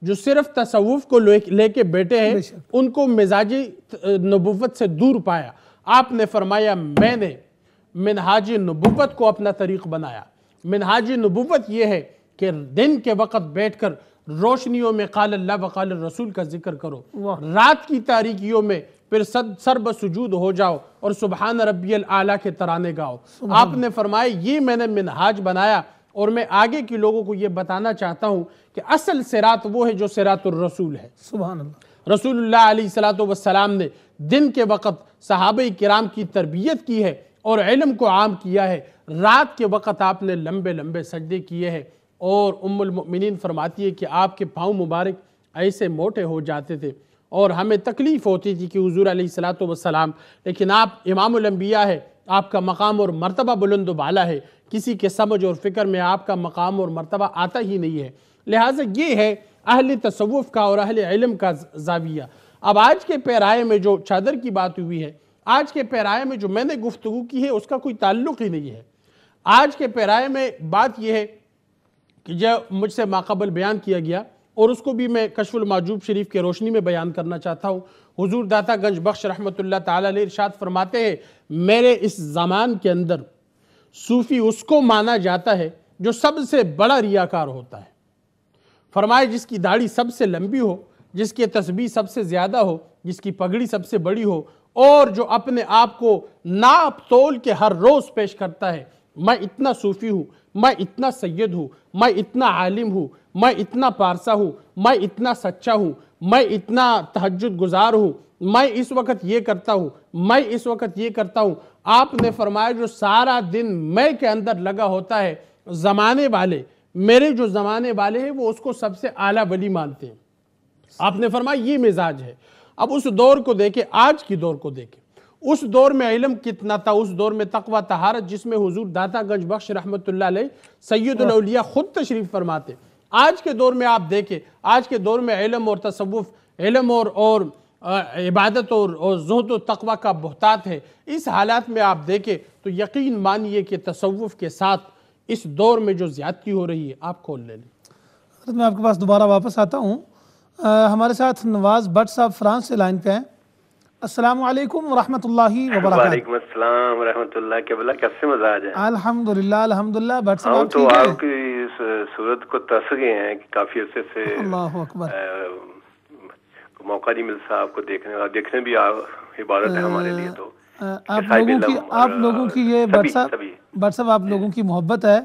जो सिर्फ तसवुफ़ को लेके बैठे हैं उनको मिजाज नबूवत से दूर पाया आपने फरमाया मैंने मिनहाज नबूवत को अपना तरीक़ बनाया मिनहाज नबूवत यह है कि दिन के वक़्त बैठ कर रोशनियों में काल अल्लाह वकाल रसूल का जिक्र करो रात की तारीखियों में फिर सद सर बसजूद हो जाओ और सुबहान रबी आला के तराने गाओ आपने फरमाए ये मैंने मिनहाज बनाया और मैं आगे के लोगों को ये बताना चाहता हूँ कि असल सिरात वो है जो सिरात रसूल है सुबह रसूल सलात वसलाम ने दिन के वक़्त सहाब कराम की तरबियत की है और इलम को आम किया है रात के वक़्त आपने लंबे लंबे सजदे किए हैं और उम्मिन फरमाती है कि आपके पाँव मुबारक ऐसे मोटे हो जाते थे और हमें तकलीफ़ होती थी कि हजूर सलात वसलाम लेकिन आप इमामबिया है आपका मकाम और मरतबा बुलंद बाला है किसी के समझ और फ़िक्र में आपका मकाम और मरतबा आता ही नहीं है लिहाजा ये है अहल तसवुफ़ का और अहल इलम का जाविया अब आज के पैराए में जो चादर की बात हुई है आज के पैराए में जो मैंने गुफ्तु की है उसका कोई ताल्लुक ही नहीं है आज के पैराए में बात यह है कि जब मुझसे माकबल बयान किया गया और उसको भी मैं कशफुल माजूब शरीफ के रोशनी में बयान करना चाहता हूँ हजूर दाता गंज बख्श रहमत इरशाद फरमाते हैं मेरे इस ज़मान के अंदर सूफ़ी उसको माना जाता है जो सबसे बड़ा रियाकार होता है फरमाए जिसकी दाढ़ी सबसे लंबी हो जिसकी तस्बी सबसे ज़्यादा हो जिसकी पगड़ी सबसे बड़ी हो और जो अपने आप को नाप तोल के हर रोज़ पेश करता है मैं इतना सूफ़ी हूँ मैं इतना सैयद हूँ मैं इतना आलिम हूँ मैं इतना पारसा हूँ मैं इतना सच्चा हूँ मैं इतना तहजद गुजार हूँ मैं इस वक्त ये करता हूँ मैं इस वक्त ये करता हूँ आपने फरमाया जो सारा दिन मैं के अंदर लगा होता है ज़माने वाले मेरे जो ज़माने वाले हैं वो उसको सबसे आला वली मानते हैं आपने फरमाया ये मिजाज है अब उस दौर को देखें आज की दौर को देखें उस दौर में इलम कितना था उस दौर में तकवा तहारत जिसमें हुजूर गंज बख्श रहमत सैदलिया हाँ। खुद तशरीफ फरमाते आज के दौर में आप देखें आज के दौर में इलम और तसवुफ इलम और और इबादत और और जहद व तकवा का बहतात है इस हालात में आप देखें तो यकीन मानिए कि तसवुफ़ के साथ इस दौर में जो ज्यादती हो रही है आप खोल ले लें मैं आपके पास दोबारा वापस आता हूँ हमारे साथ नवाज भट साहब फ्रांस से लाइन पे हैं अस्सलाम वालेकुम रहमतुल्लाहि व बरकातहू अस्सलाम रहमतुल्लाह कैसे है अल्हम्दुलिल्लाह अल्हम्दुलिल्लाह भट्ट साहब तो आपकी सूरत को तस गए हैं कि काफी अरसे से अल्लाह अकबर मौका नहीं मिलता आपको देखने का देखने भी इबारत है हमारे लिए तो आप लोगों की आप लोगों की ये बट साहब साहब आप लोगों की मोहब्बत है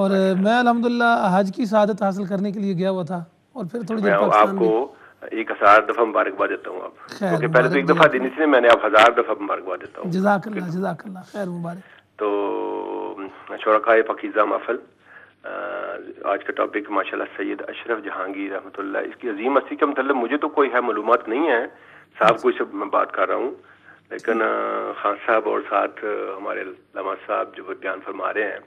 और अच्छा। मैं अलहमदिल्ला हज की शहादत हासिल करने के लिए गया हुआ था और फिर थोड़ी देर आपको एक हजार दफा मुबारकबाद देता हूँ आप क्योंकि पहले तो एक दफा देनी थी मैंने आप हजार दफा मुबारकबाद देता हूँ जजाकल्ला जजाकल्ला खैर मुबारक तो शोरखा पकीज़ा मफल आज का टॉपिक माशाल्लाह सैयद अशरफ जहांगीर रहमतुल्लाह इसकी अजीम हस्ती का मतलब मुझे तो कोई है मालूम नहीं है साहब को सब मैं बात कर रहा हूँ लेकिन खान साहब और साथ हमारे लमा साहब जो बयान फरमा रहे हैं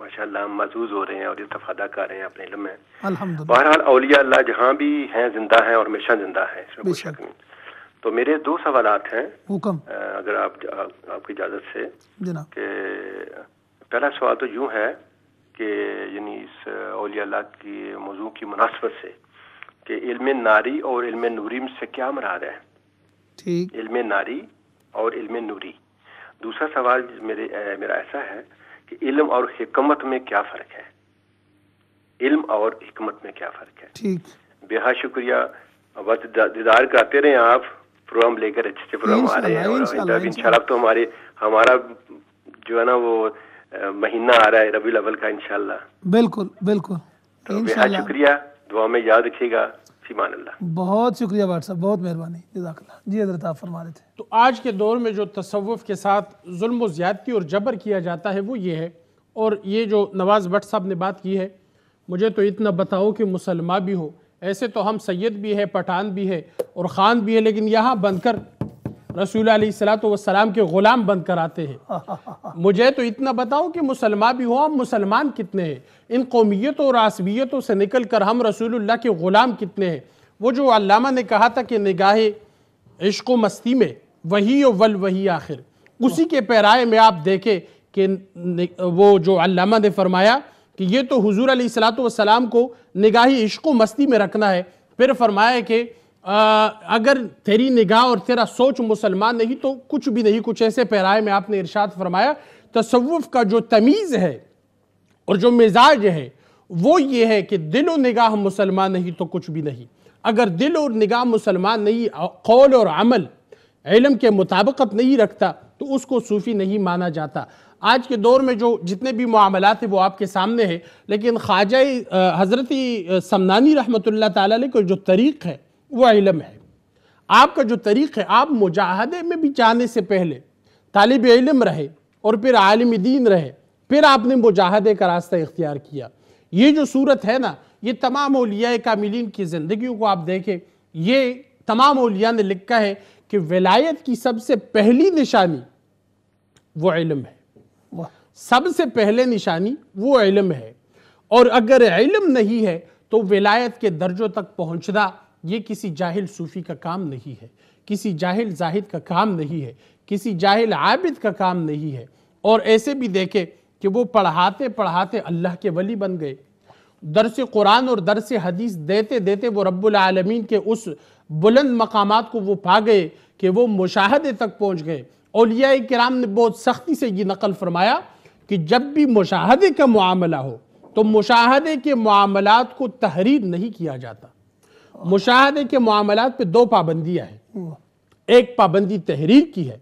माशाल्लाह महजूज हो रहे हैं और इस्तफादा कर रहे हैं अपने इलम में बहरहाल अलिया अल्लाह जहाँ भी हैं जिंदा हैं और हमेशा जिंदा है इसमें तो मेरे दो सवाल हैं अगर आप आपकी इजाज़त से कि पहला सवाल तो यूँ है कि यानी इस अलिया के की मौजू की मुनासबत से कि इल्म नारी और इल्म नूरी से क्या मराद है इल्म नारी और इल्म नूरी दूसरा सवाल मेरे मेरा ऐसा है कि इल्म और हिकमत में क्या फर्क है इल्म और हिकमत में क्या फर्क है बेहद शुक्रिया बस दीदार कराते रहे आप प्रोग्राम लेकर अच्छे अच्छे प्रोग्राम आ रहे हैं और इंशाल्लाह तो हमारे हमारा जो है ना वो महीना आ रहा है रबी लवल का इंशाल्लाह बिल्कुल बिल्कुल तो बेहद शुक्रिया दुआ में याद रखेगा बहुत शुक्रिया भाट साहब बहुत मेहरबानी जजाकल्ला जी हजरत आप फरमा रहे थे तो आज के दौर में जो तसवुफ़ के साथ जुल्म ज़्यादती और जबर किया जाता है वो ये है और ये जो नवाज़ भट्ट साहब ने बात की है मुझे तो इतना बताओ कि मुसलमान भी हो ऐसे तो हम सैयद भी है पठान भी है और ख़ान भी है लेकिन यहाँ बनकर रसूल सलाम के ग़ुलाम बन कर आते हैं मुझे तो इतना बताओ कि मुसलमान भी हो हम मुसलमान कितने हैं इन कौमियतों और आसबियतों से निकल कर हम रसूलुल्लाह के ग़ुलाम कितने हैं वो जो अलामा ने कहा था कि निगाह इश्क मस्ती में वही वल वही आखिर उसी के पैराए में आप देखें कि वो जो अलामा ने फरमाया कि ये तो हजूर सलाम को निगाही इश्क मस्ती में रखना है फिर फरमाया कि आ, अगर तेरी निगाह और तेरा सोच मुसलमान नहीं तो कुछ भी नहीं कुछ ऐसे पैराए में आपने इरशाद फरमाया तसवुफ़ का जो तमीज़ है और जो मिजाज है वो ये है कि दिल और निगाह मुसलमान नहीं तो कुछ भी नहीं अगर दिल और निगाह मुसलमान नहीं कौल और अमल इलम के मुताबकत नहीं रखता तो उसको सूफ़ी नहीं माना जाता आज के दौर में जो जितने भी मामलात हैं वो आपके सामने है लेकिन ख्वाजा हज़रत समनानी रहमत ला को जो तरीक़ है वो इलम है आपका जो तरीक़ है आप मुजाहदे में भी जाने से पहले तालब इलम रहे और फिर आलम दीन रहे फिर आपने मुजाहदे का रास्ता इख्तियार किया ये जो सूरत है ना ये तमाम ओलिया कामिलीन की ज़िंदगी को आप देखें ये तमाम ओलिया ने लिखा है कि विलायत की सबसे पहली निशानी वो इलम है सबसे पहले निशानी वो इलम है और अगर इलम नहीं है तो विलायत के दर्जों तक पहुंचना ये किसी जाहिल सूफ़ी का काम नहीं है किसी जाहिल जाहिद का काम नहीं है किसी जाहिल आबिद का काम नहीं है और ऐसे भी देखे कि वो पढ़ाते पढ़ाते अल्लाह के वली बन गए दरस कुरान और दरस हदीस देते देते वो रब्बुल आलमीन के उस बुलंद मकामात को वो पा गए कि वो मुशाहदे तक पहुँच गए ओलिया कराम ने बहुत सख्ती से ये नकल फरमाया कि जब भी मुशाहदे का मामला हो तो मुशाहदे के मामलात को तहरीर नहीं किया जाता मुशाहदे के मामला पर दो पाबंदियां हैं एक पाबंदी तहरीर की है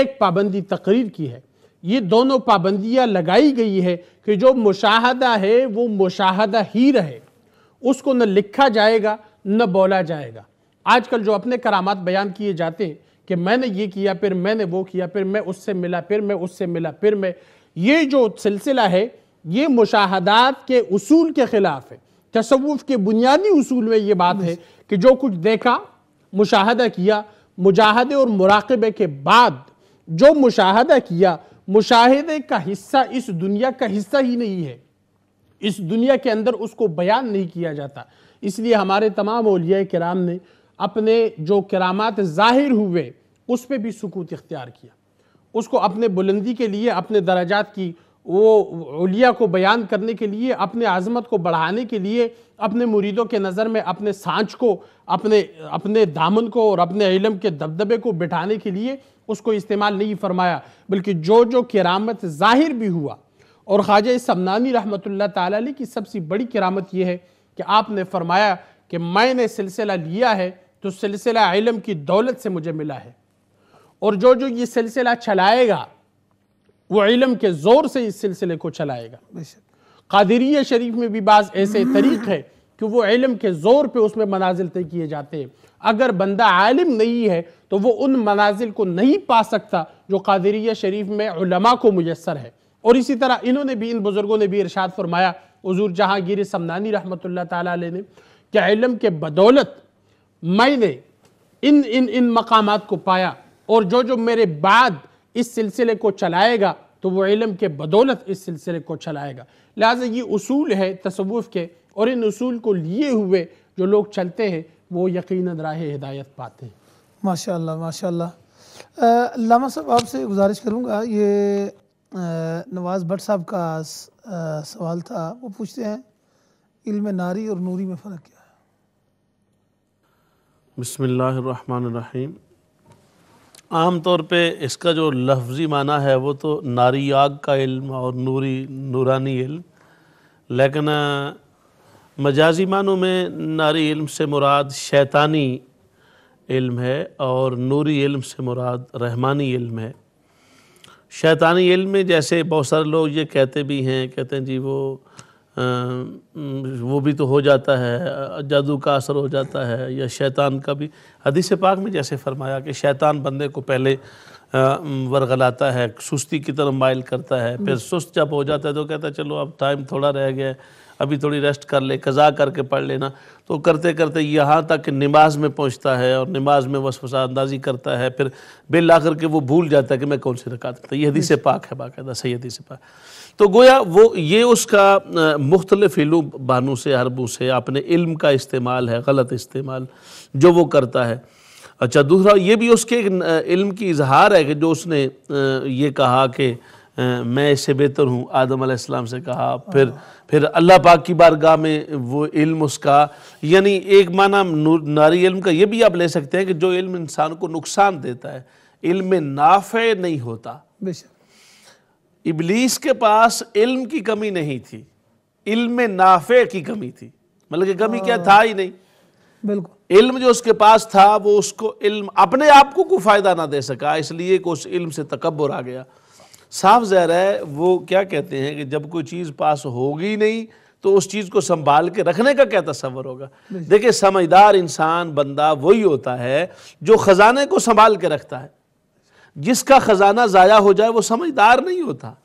एक पाबंदी तकरीर की है ये दोनों पाबंदियां लगाई गई है कि जो मुशाहदा है वो मुशाहदा ही रहे उसको न लिखा जाएगा न बोला जाएगा आजकल जो अपने करामात बयान किए जाते हैं कि मैंने ये किया फिर मैंने वो किया फिर मैं उससे मिला फिर मैं उससे मिला फिर मैं ये जो सिलसिला है ये मुशाहदात के असूल के ख़िलाफ़ है तसवुफ के बुनियादी उसूल में ये बात है कि जो कुछ देखा मुशाहदा किया मुजाहदे और मुराकबे के बाद जो मुशाहदा किया मुशाहदे का हिस्सा इस दुनिया का हिस्सा ही नहीं है इस दुनिया के अंदर उसको बयान नहीं किया जाता इसलिए हमारे तमाम ओलिया कराम ने अपने जो करामात ज़ाहिर हुए उस पर भी सकूत इख्तियार किया उसको अपने बुलंदी के लिए अपने दराजात की वो उलिया को बयान करने के लिए अपने आज़मत को बढ़ाने के लिए अपने मुरीदों के नज़र में अपने सांच को अपने अपने दामन को और अपने इलम के दबदबे को बिठाने के लिए उसको इस्तेमाल नहीं फरमाया बल्कि जो जो करामत ज़ाहिर भी हुआ और ख्वाजा समनानी रहमत ताली की सबसे बड़ी करामत यह है कि आपने फरमाया कि मैंने सिलसिला लिया है तो सिलसिला इलम की दौलत से मुझे मिला है और जो जो ये सिलसिला चलाएगा वो इलम के ज़ोर से इस सिलसिले को चलाएगा कादरिया शरीफ में भी बाज़ ऐसे तरीक़ है कि वो इलम के ज़ोर पे उसमें मनाजिल तय किए जाते हैं अगर बंदा आलिम नहीं है तो वो उन मनाजिल को नहीं पा सकता जो कादरिया शरीफ में उलमा को मुयसर है और इसी तरह इन्होंने भी इन बुज़ुर्गों ने भी इरशाद फरमाया हजूर जहांगीर समनानी रहमत ला ने क्या इलम के बदौलत मैंने इन इन इन मकाम को पाया और जो जो मेरे बाद इस सिलसिले को चलाएगा तो वो इलम के बदौलत इस सिलसिले को चलाएगा लिहाजा ये असूल है तसवुफ़ के और इन असूल को लिए हुए जो लोग चलते हैं वो यकीन राह हिदायत पाते हैं माशा माशा लामा साहब आपसे गुजारिश करूँगा ये नवाज़ भट्ट साहब का सवाल था वो पूछते हैं इल्म नारी और नूरी में फ़र्क क्या है बसमीम आम तौर पे इसका जो लफ्ज़ी माना है वो तो नारियाग का इल्म और नूरी नूरानी इल्म लेकिन मजाजी मानों में नारी इल्म से मुराद शैतानी इल्म है और नूरी इल्म से मुराद रहमानी इल्म है शैतानी इल्म में जैसे बहुत सारे लोग ये कहते भी हैं कहते हैं जी वो वो भी तो हो जाता है जादू का असर हो जाता है या शैतान का भी हदीस पाक में जैसे फरमाया कि शैतान बंदे को पहले वरगलाता है सुस्ती की तरह माइल करता है फिर हम्म। सुस्त जब हो जाता है तो कहता है चलो अब टाइम थोड़ा रह गया अभी थोड़ी रेस्ट कर ले कज़ा करके पढ़ लेना तो करते करते यहाँ तक नमाज में पहुँचता है और नमाज में वसवसा अंदाजी करता है फिर बिल आकर के वो भूल जाता है कि मैं कौन सी रकात करता ये हदीस हम्म। पाक है बाकायदा सही हदीस पाक तो गोया वो ये उसका मुख्तलिफ इलू बानों से हरबों से अपने इल्म का इस्तेमाल है गलत इस्तेमाल जो वो करता है अच्छा दूसरा ये भी उसके इल्म की इजहार है कि जो उसने ये कहा कि मैं इससे बेहतर हूँ आदम आसमाम से कहा फिर हाँ। फिर अल्लाह पाक की बारगाह में वो इल्म उसका यानी एक माना नारी इल्म का ये भी आप ले सकते हैं कि जो इल्म इंसान को नुकसान देता है इल्म नाफ़े नहीं होता बेशक इबलीस के पास इल्म की कमी नहीं थी इल्म नाफे की कमी थी मतलब कि कमी क्या हाँ। था ही नहीं बिल्कुल इल्म जो उसके पास था वो उसको इल्म अपने आप को कोई फ़ायदा ना दे सका इसलिए उस इल्म से तकबर आ गया साफ जहर है वो क्या कहते हैं कि जब कोई चीज़ पास होगी नहीं तो उस चीज़ को संभाल के रखने का क्या तस्वर होगा देखिए समझदार इंसान बंदा वही होता है जो ख़जाने को संभाल के रखता है जिसका खजाना जाया हो जाए वो समझदार नहीं होता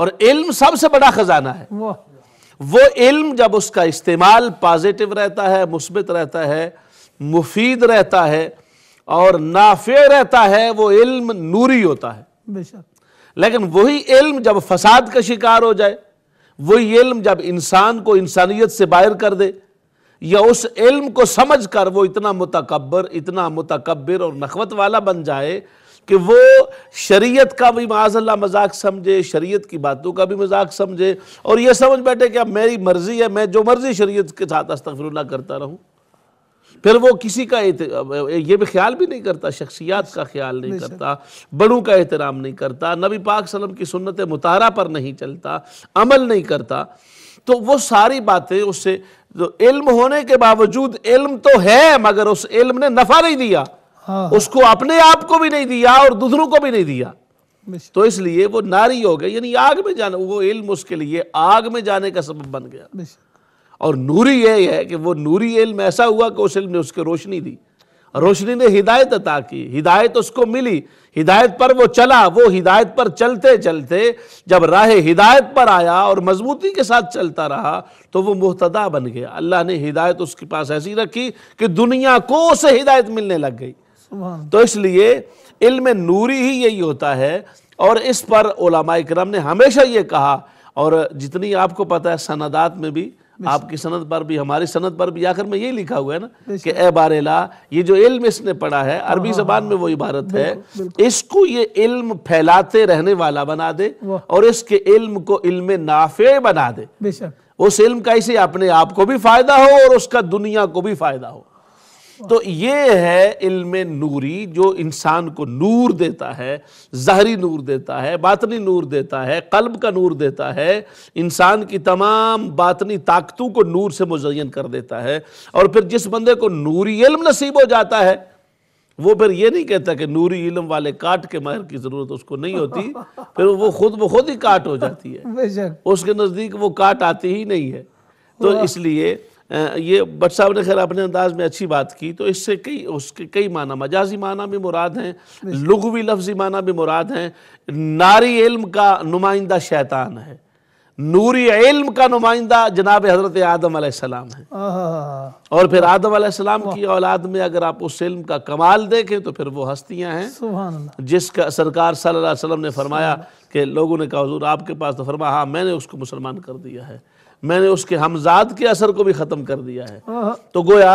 और इल्म सबसे बड़ा खजाना है वो इल्म जब उसका इस्तेमाल पॉजिटिव रहता है मुस्बित रहता है मुफीद रहता है और नाफे रहता है वो इल्म नूरी होता है लेकिन वही इल्म जब फसाद का शिकार हो जाए वही इल्म जब इंसान को इंसानियत से बाहर कर दे या उस इल्म को समझ कर वो इतना मुतकबर इतना मुतकबर और नखवत वाला बन जाए कि वो शरीयत का भी माजल्ला मजाक समझे शरीयत की बातों का भी मजाक समझे और ये समझ बैठे कि अब मेरी मर्जी है मैं जो मर्जी शरीयत के साथ अस्तफरल्ला करता रहूँ फिर वो किसी का ये भी ख्याल भी नहीं करता शख्सियात का ख्याल नहीं, नहीं करता बड़ों का एहतराम नहीं करता नबी पाक सलम की सुन्नत मुतारा पर नहीं चलता अमल नहीं करता तो वो सारी बातें उससे तो इल्म होने के बावजूद इल्म तो है मगर उस इल्म ने नफ़ा नहीं दिया हाँ। उसको अपने आप को भी नहीं दिया और दूसरों को भी नहीं दिया तो इसलिए वो नारी हो गई यानी आग में जाना वो इल्म उसके लिए आग में जाने का सबब बन गया और नूरी ये है कि वो नूरी इल्म ऐसा हुआ कि उस इल्म ने उसके रोशनी दी रोशनी ने हिदायत अता की हिदायत उसको मिली हिदायत पर वो चला वो हिदायत पर चलते चलते जब राह हिदायत पर आया और मजबूती के साथ चलता रहा तो वो मुहतदा बन गया अल्लाह ने हिदायत उसके पास ऐसी रखी कि दुनिया को उसे हिदायत मिलने लग गई तो इसलिए इल्म नूरी ही यही होता है और इस पर ओलामा कराम ने हमेशा ये कहा और जितनी आपको पता है सनदात में भी आपकी सनद पर भी हमारी सनद पर भी आखिर में यही लिखा हुआ है ना कि ए बारेला ये जो इल्म इसने पढ़ा है अरबी हाँ, जबान हाँ, में वो इबारत है इसको ये इल्म फैलाते रहने वाला बना दे और इसके इल्म को इल्म नाफे बना दे उस इल्म का इसे अपने आप को भी फायदा हो और उसका दुनिया को भी फायदा हो तो ये है इल्म नूरी जो इंसान को नूर देता है ज़हरी नूर देता है बातनी नूर देता है कल्ब का नूर देता है इंसान की तमाम बातनी ताकतों को नूर से मुजयन कर देता है और फिर जिस बंदे को नूरी इल्म नसीब हो जाता है वो फिर ये नहीं कहता कि नूरी इलम वाले काट के माहिर की ज़रूरत उसको नहीं होती फिर वो खुद ब खुद ही काट हो जाती है उसके नज़दीक वो काट आती ही नहीं है तो इसलिए ये बट साहब ने खैर अपने अंदाज में अच्छी बात की तो इससे कई उसके कई माना मजाजी माना भी मुराद हैं लघुवी लफ्जी माना भी मुराद हैं नारी इल्म का नुमाइंदा शैतान है नूरी इल्म का नुमाइंदा जनाब हज़रत आदम सलाम है और फिर आदम सलाम की औलाद में अगर आप उस इल्म का कमाल देखें तो फिर वो हस्तियां हैं जिसका सरकार सल्लल्लाहु अलैहि वसल्लम ने फरमाया कि लोगों ने कहा हजूर आपके पास तो फरमा हाँ मैंने उसको मुसलमान कर दिया है मैंने उसके हमजाद के असर को भी ख़त्म कर दिया है हाँ। तो गोया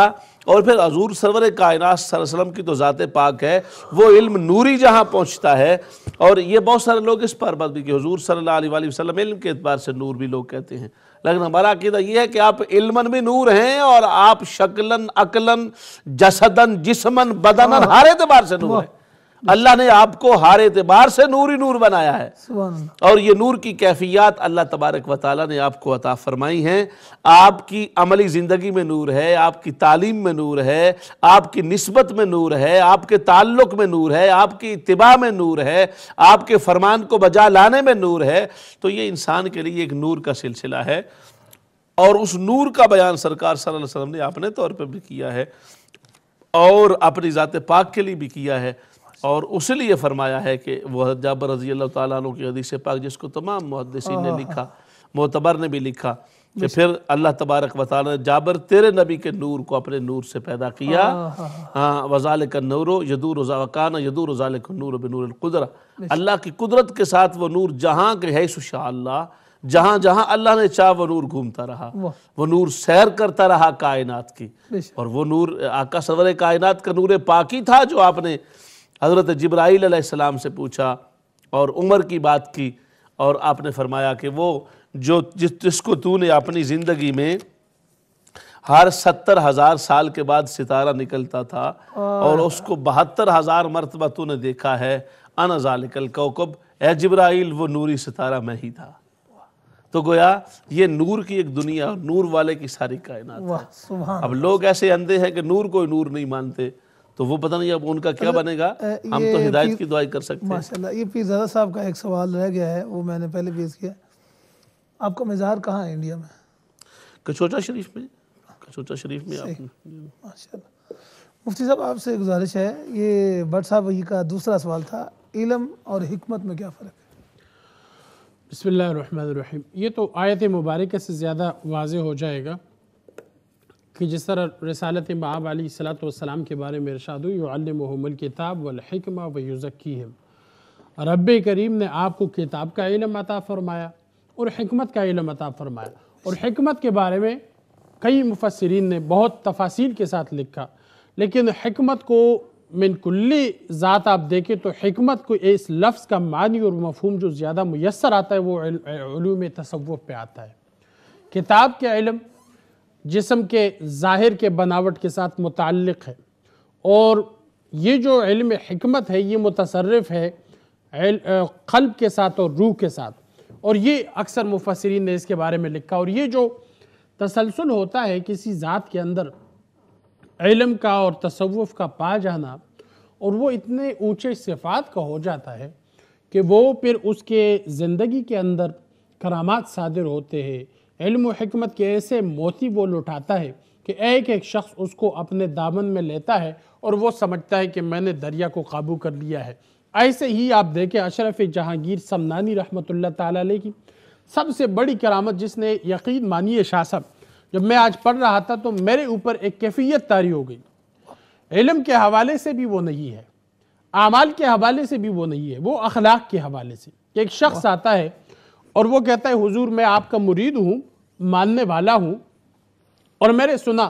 और फिर हजूर सरवर कायनात की तो ज़ात पाक है वो इल्म नूरी जहाँ पहुँचता है और ये बहुत सारे लोग इस पर बात भी कि हजूर सल्ला वसलम इल्म के अतबार से नूर भी लोग कहते हैं लेकिन हमारा अकीदा ये है कि आप इल्मन भी नूर हैं और आप शक्लन अकलन जसदन जिसमन बदन हाँ। हर एतबार से नूर हैं अल्लाह ने आपको हार एतबार से नूर ही नूर बनाया है और ये नूर की कैफियत अल्लाह तबारक वाली ने आपको अता फरमाई है आपकी अमली ज़िंदगी में नूर है आपकी तालीम में नूर है आपकी नस्बत में नूर है आपके ताल्लुक में नूर है आपकी इतबा में नूर है आपके फरमान को बजा लाने में नूर है तो ये इंसान के लिए एक नूर का सिलसिला है और उस नूर का बयान सरकार सल्लल्लाहु अलैहि वसल्लम ने अपने तौर पर भी किया है और अपनी ज़ात पाक के लिए भी किया है और उसी लिए फरमाया है कि वह जाबर रजी अल्लाह तु की हदीस पाक जिसको तमाम मुहदसिन ने लिखा मोतबर ने भी लिखा कि फिर अल्लाह तबारक वाल जाबर तेरे नबी के नूर को अपने नूर से पैदा किया हाँ वजाल का नूरो यदूर वकान यदूर वजाल नूर बनूरकुदरा अल्लाह की कुदरत के साथ वह नूर जहाँ के है सुशाह जहाँ जहाँ अल्लाह ने चाह वो नूर घूमता रहा वो नूर सैर करता रहा कायनात की और वो नूर आका सवर कायनात का नूर पाकि था जो आपने हज़रत जब्राईल से पूछा और उम्र की बात की और आपने फरमाया कि वो जो जिस जिसको तूने अपनी ज़िंदगी में हर सत्तर हज़ार साल के बाद सितारा निकलता था और उसको बहत्तर हज़ार मरतबा तू ने देखा है अनजालिकल कौकब ए जब्राइल वो नूरी सितारा मैं ही था तो गोया ये नूर की एक दुनिया नूर वाले की सारी कायनात अब लोग ऐसे अंधे हैं कि नूर कोई नूर नहीं मानते तो वो पता नहीं अब उनका क्या बनेगा हम तो हिदायत की दुआई कर सकते हैं माशाल्लाह ये ज़रा साहब का एक सवाल रह गया है वो मैंने पहले भी किया आपका मिजार कहाँ है इंडिया में कचोटा शरीफ में कचोटा शरीफ में माशा मुफ्ती साहब आपसे गुजारिश है ये भट्ट साहब का दूसरा सवाल था इलम और हमत में क्या फ़र्क है बसमीम ये तो आयत मुबारक से ज़्यादा वाज हो जाएगा कि जिस तरह रसालत माब अली के बारे में इरशाद युमल किताब वलहकमा व युज़ी हम रब करीम ने आपको किताब का इलम अता फ़रमाया और हमत का इलम अता फ़रमाया और हमत के बारे में कई मुफसरन ने बहुत तफासिल के साथ लिखा लेकिन हमत को मिनकुल्ली ज़ात आप देखें तो हमत को इस लफ्ज़ का मानी और मफहम जो ज़्यादा मैसर आता है वो तसवुफ़ पे आता है किताब के इलम जिसम के ज़ाहिर के बनावट के साथ मुतक़ है और ये जो इल्म हमत है ये मुतसरफ़ है कल्ब के साथ और रूह के साथ और ये अक्सर मुफसरीन ने इसके बारे में लिखा और ये जो तसलसल होता है किसी ज़ात के अंदर इलम का और तसवुफ़ का पा जाना और वो इतने ऊँचे सिफात का हो जाता है कि वो फिर उसके ज़िंदगी के अंदर करामात सादिर होते हैं इल्म के ऐसे मोती वो लुटाता है कि एक एक शख्स उसको अपने दामन में लेता है और वो समझता है कि मैंने दरिया को काबू कर लिया है ऐसे ही आप देखें अशरफ जहांगीर समनानी रहमत ताली की सबसे बड़ी करामत जिसने यकीन मानिए शाह साहब जब मैं आज पढ़ रहा था तो मेरे ऊपर एक कैफियत तारी हो गई इलम के हवाले से भी वो नहीं है आमाल के हवाले से भी वो नहीं है वो अखलाक के हवाले से एक शख्स आता है और वो कहता है हुजूर मैं आपका मुरीद हूँ मानने वाला हूँ और मैंने सुना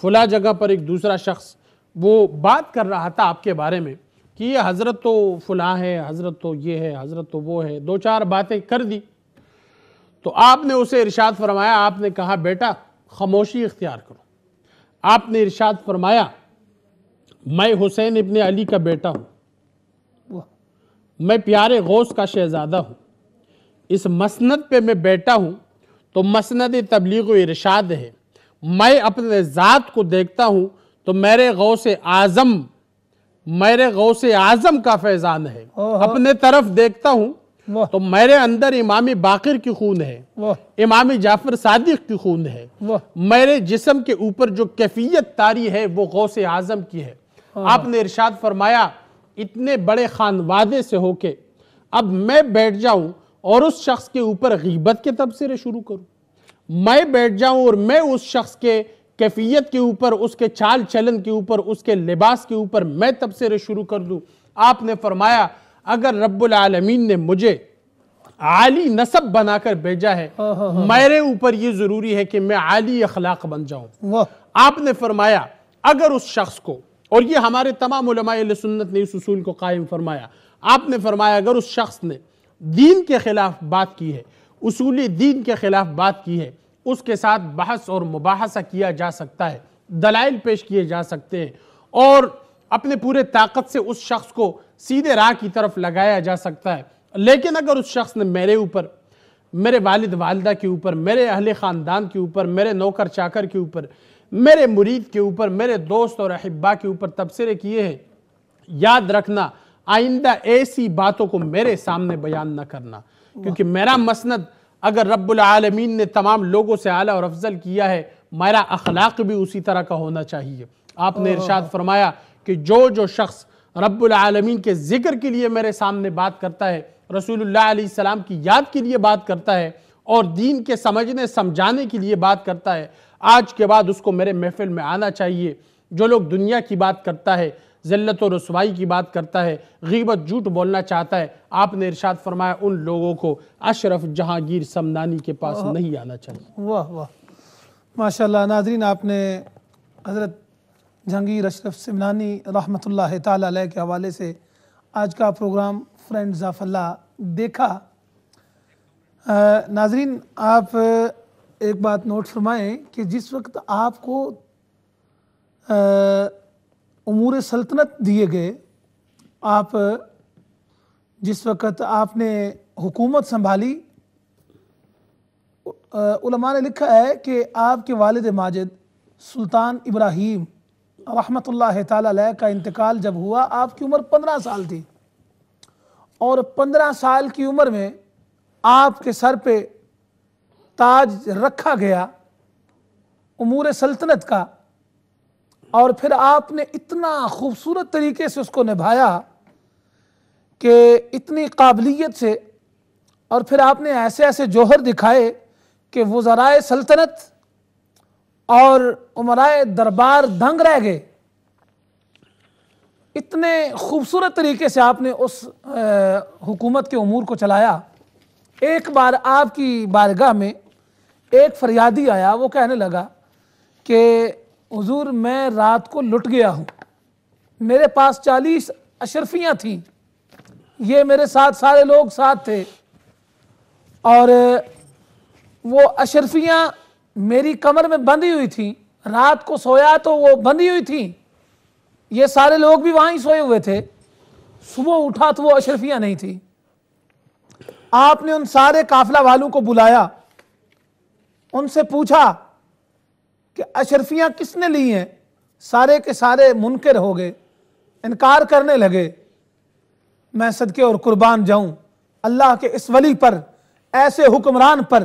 फुला जगह पर एक दूसरा शख्स वो बात कर रहा था आपके बारे में कि ये हज़रत तो फुला है हज़रत तो ये है हज़रत तो वो है दो चार बातें कर दी तो आपने उसे इरशाद फरमाया आपने कहा बेटा खामोशी इख्तियार करो आपने इरशाद फरमाया मैं हुसैन इबन अली का बेटा हूँ मैं प्यारे गौस का शहज़ादा हूँ इस मसनद पे मैं बैठा हूँ तो मसनद तबलीग इरशाद है मैं अपने ज़ात को देखता हूँ तो मेरे गौ से आज़म मेरे गौ से आज़म का फैज़ान है अपने तरफ देखता हूँ तो मेरे अंदर इमामी बाकिर की खून है इमामी जाफर सादिक की खून है मेरे जिसम के ऊपर जो कैफियत तारी है वो गौ से आज़म की है हाँ। आपने इरशाद फरमाया इतने बड़े खानवादे से होके अब मैं बैठ जाऊं और उस शख्स के ऊपर गीबत के तबसरे शुरू करूँ मैं बैठ जाऊं और मैं उस शख्स के कैफियत के ऊपर उसके चाल चलन के ऊपर उसके लिबास के ऊपर मैं तबसरे शुरू कर दूं आपने फरमाया अगर रब्बुलमीन ने मुझे आली नसब बनाकर भेजा है हाँ, हाँ, हाँ, मेरे ऊपर ये जरूरी है कि मैं आली अखलाक बन जाऊं आपने फरमाया अगर उस शख्स को और ये हमारे तमाम सुन्नत ने इस उसूल को कायम फरमाया आपने फरमाया अगर उस शख्स ने दीन के ख़िलाफ़ बात की है उसूली दीन के ख़िलाफ़ बात की है उसके साथ बहस और मुबासा किया जा सकता है दलाइल पेश किए जा सकते हैं और अपने पूरे ताकत से उस शख्स को सीधे राह की तरफ लगाया जा सकता है लेकिन अगर उस शख्स ने मेरे ऊपर मेरे वालिद वालदा के ऊपर मेरे अहल ख़ानदान के ऊपर मेरे नौकर चाकर के ऊपर मेरे मुरीद के ऊपर मेरे दोस्त और अहिबा के ऊपर तबसरे किए हैं याद रखना आइंदा ऐसी बातों को मेरे सामने बयान न करना क्योंकि मेरा मसनद अगर रब्बुल आलमीन ने तमाम लोगों से आला और अफजल किया है मेरा अखलाक भी उसी तरह का होना चाहिए आपने इरशाद फरमाया कि जो जो शख्स रब्बुल आलमीन के जिक्र के लिए मेरे सामने बात करता है रसूलुल्लाह सलाम की याद के लिए बात करता है और दीन के समझने समझाने के लिए बात करता है आज के बाद उसको मेरे महफिल में आना चाहिए जो लोग दुनिया की बात करता है जिल्लत और रसवाई की बात करता है गीबत झूठ बोलना चाहता है आपने इरशाद फरमाया उन लोगों को अशरफ जहांगीर समदानी के पास नहीं आना चाहिए वाह वाह माशा नाजरीन आपने हज़रत जहांगीर अशरफ समदानी रहमत ताल के हवाले से आज का प्रोग्राम फ्रेंड जाफल्ला देखा नाजरीन आप एक बात नोट फरमाएं कि जिस वक्त आपको अमूर सल्तनत दिए गए आप जिस वक़्त आपने हुकूमत संभाली उलमा ने लिखा है कि आपके वालद माजिद सुल्तान इब्राहिम रहमत ला का इंतकाल जब हुआ आपकी उम्र पंद्रह साल थी और पंद्रह साल की उम्र में आपके सर पे ताज रखा गया अमूर सल्तनत का और फिर आपने इतना खूबसूरत तरीके से उसको निभाया कि इतनी काबिलियत से और फिर आपने ऐसे ऐसे जौहर दिखाए कि वो ज़राए सल्तनत और उमराए दरबार दंग रह गए इतने खूबसूरत तरीके से आपने उस हुकूमत के अमूर को चलाया एक बार आपकी बारगाह में एक फरियादी आया वो कहने लगा कि हजूर मैं रात को लुट गया हूँ मेरे पास चालीस अशरफियाँ थीं ये मेरे साथ सारे लोग साथ थे और वो अशरफियाँ मेरी कमर में बंधी हुई थी रात को सोया तो वो बंधी हुई थी ये सारे लोग भी वहाँ ही सोए हुए थे सुबह उठा तो वो अशरफियाँ नहीं थी आपने उन सारे काफिला वालों को बुलाया उनसे पूछा कि अशरफियाँ किसने ली हैं सारे के सारे मुनकर हो गए इनकार करने लगे मैं सदके और कुर्बान जाऊं अल्लाह के इस वली पर ऐसे हुक्मरान पर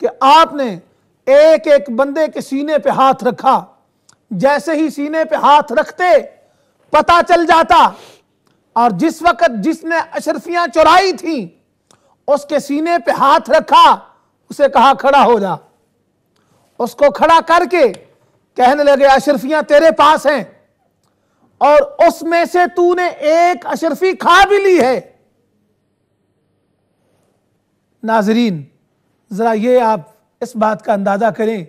कि आपने एक एक बंदे के सीने पे हाथ रखा जैसे ही सीने पे हाथ रखते पता चल जाता और जिस वक्त जिसने अशरफियां चुराई थी उसके सीने पे हाथ रखा उसे कहा खड़ा हो जा उसको खड़ा करके कहने लगे अशरफियां तेरे पास हैं और उसमें से तूने एक अशरफी खा भी ली है नाजरीन जरा ये आप इस बात का अंदाजा करें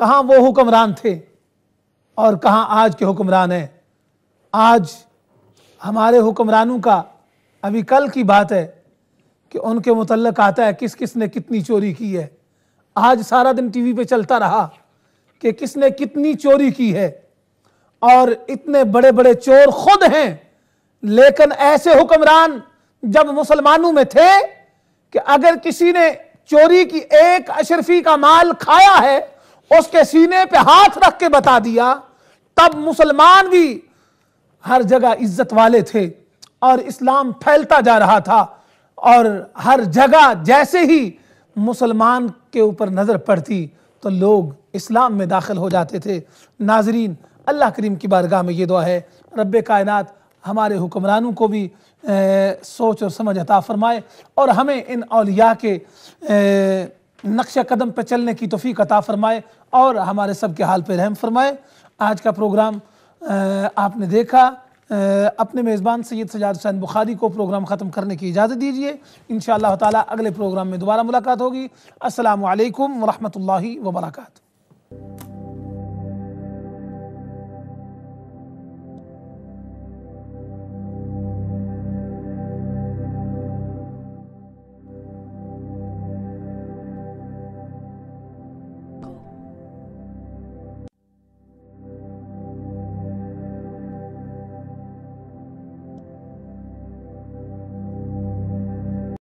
कहां वो हुक्मरान थे और कहां आज के हुक्मरान हैं आज हमारे हुक्मरानों का अभी कल की बात है कि उनके मुतलक आता है किस किसने कितनी चोरी की है आज सारा दिन टीवी पे चलता रहा कि किसने कितनी चोरी की है और इतने बड़े बड़े चोर खुद हैं लेकिन ऐसे हुक्मरान जब मुसलमानों में थे कि अगर किसी ने चोरी की एक अशरफी का माल खाया है उसके सीने पे हाथ रख के बता दिया तब मुसलमान भी हर जगह इज्जत वाले थे और इस्लाम फैलता जा रहा था और हर जगह जैसे ही मुसलमान के ऊपर नज़र पड़ती तो लोग इस्लाम में दाखिल हो जाते थे नाजरीन अल्लाह करीम की बारगाह में ये दुआ है रब कायनत हमारे हुक्मरानों को भी ए, सोच और समझ अता फरमाए और हमें इन अलिया के नक्श कदम पर चलने की तोफ़ी अता फरमाए और हमारे सब के हाल पर रहम फरमाए आज का प्रोग्राम आपने देखा अपने मेज़बान सैयद सजाद हुसैन बुखारी को प्रोग्राम ख़त्म करने की इजाज़त दीजिए इन ताला अगले प्रोग्राम में दोबारा मुलाकात होगी असल वरहमल वर्का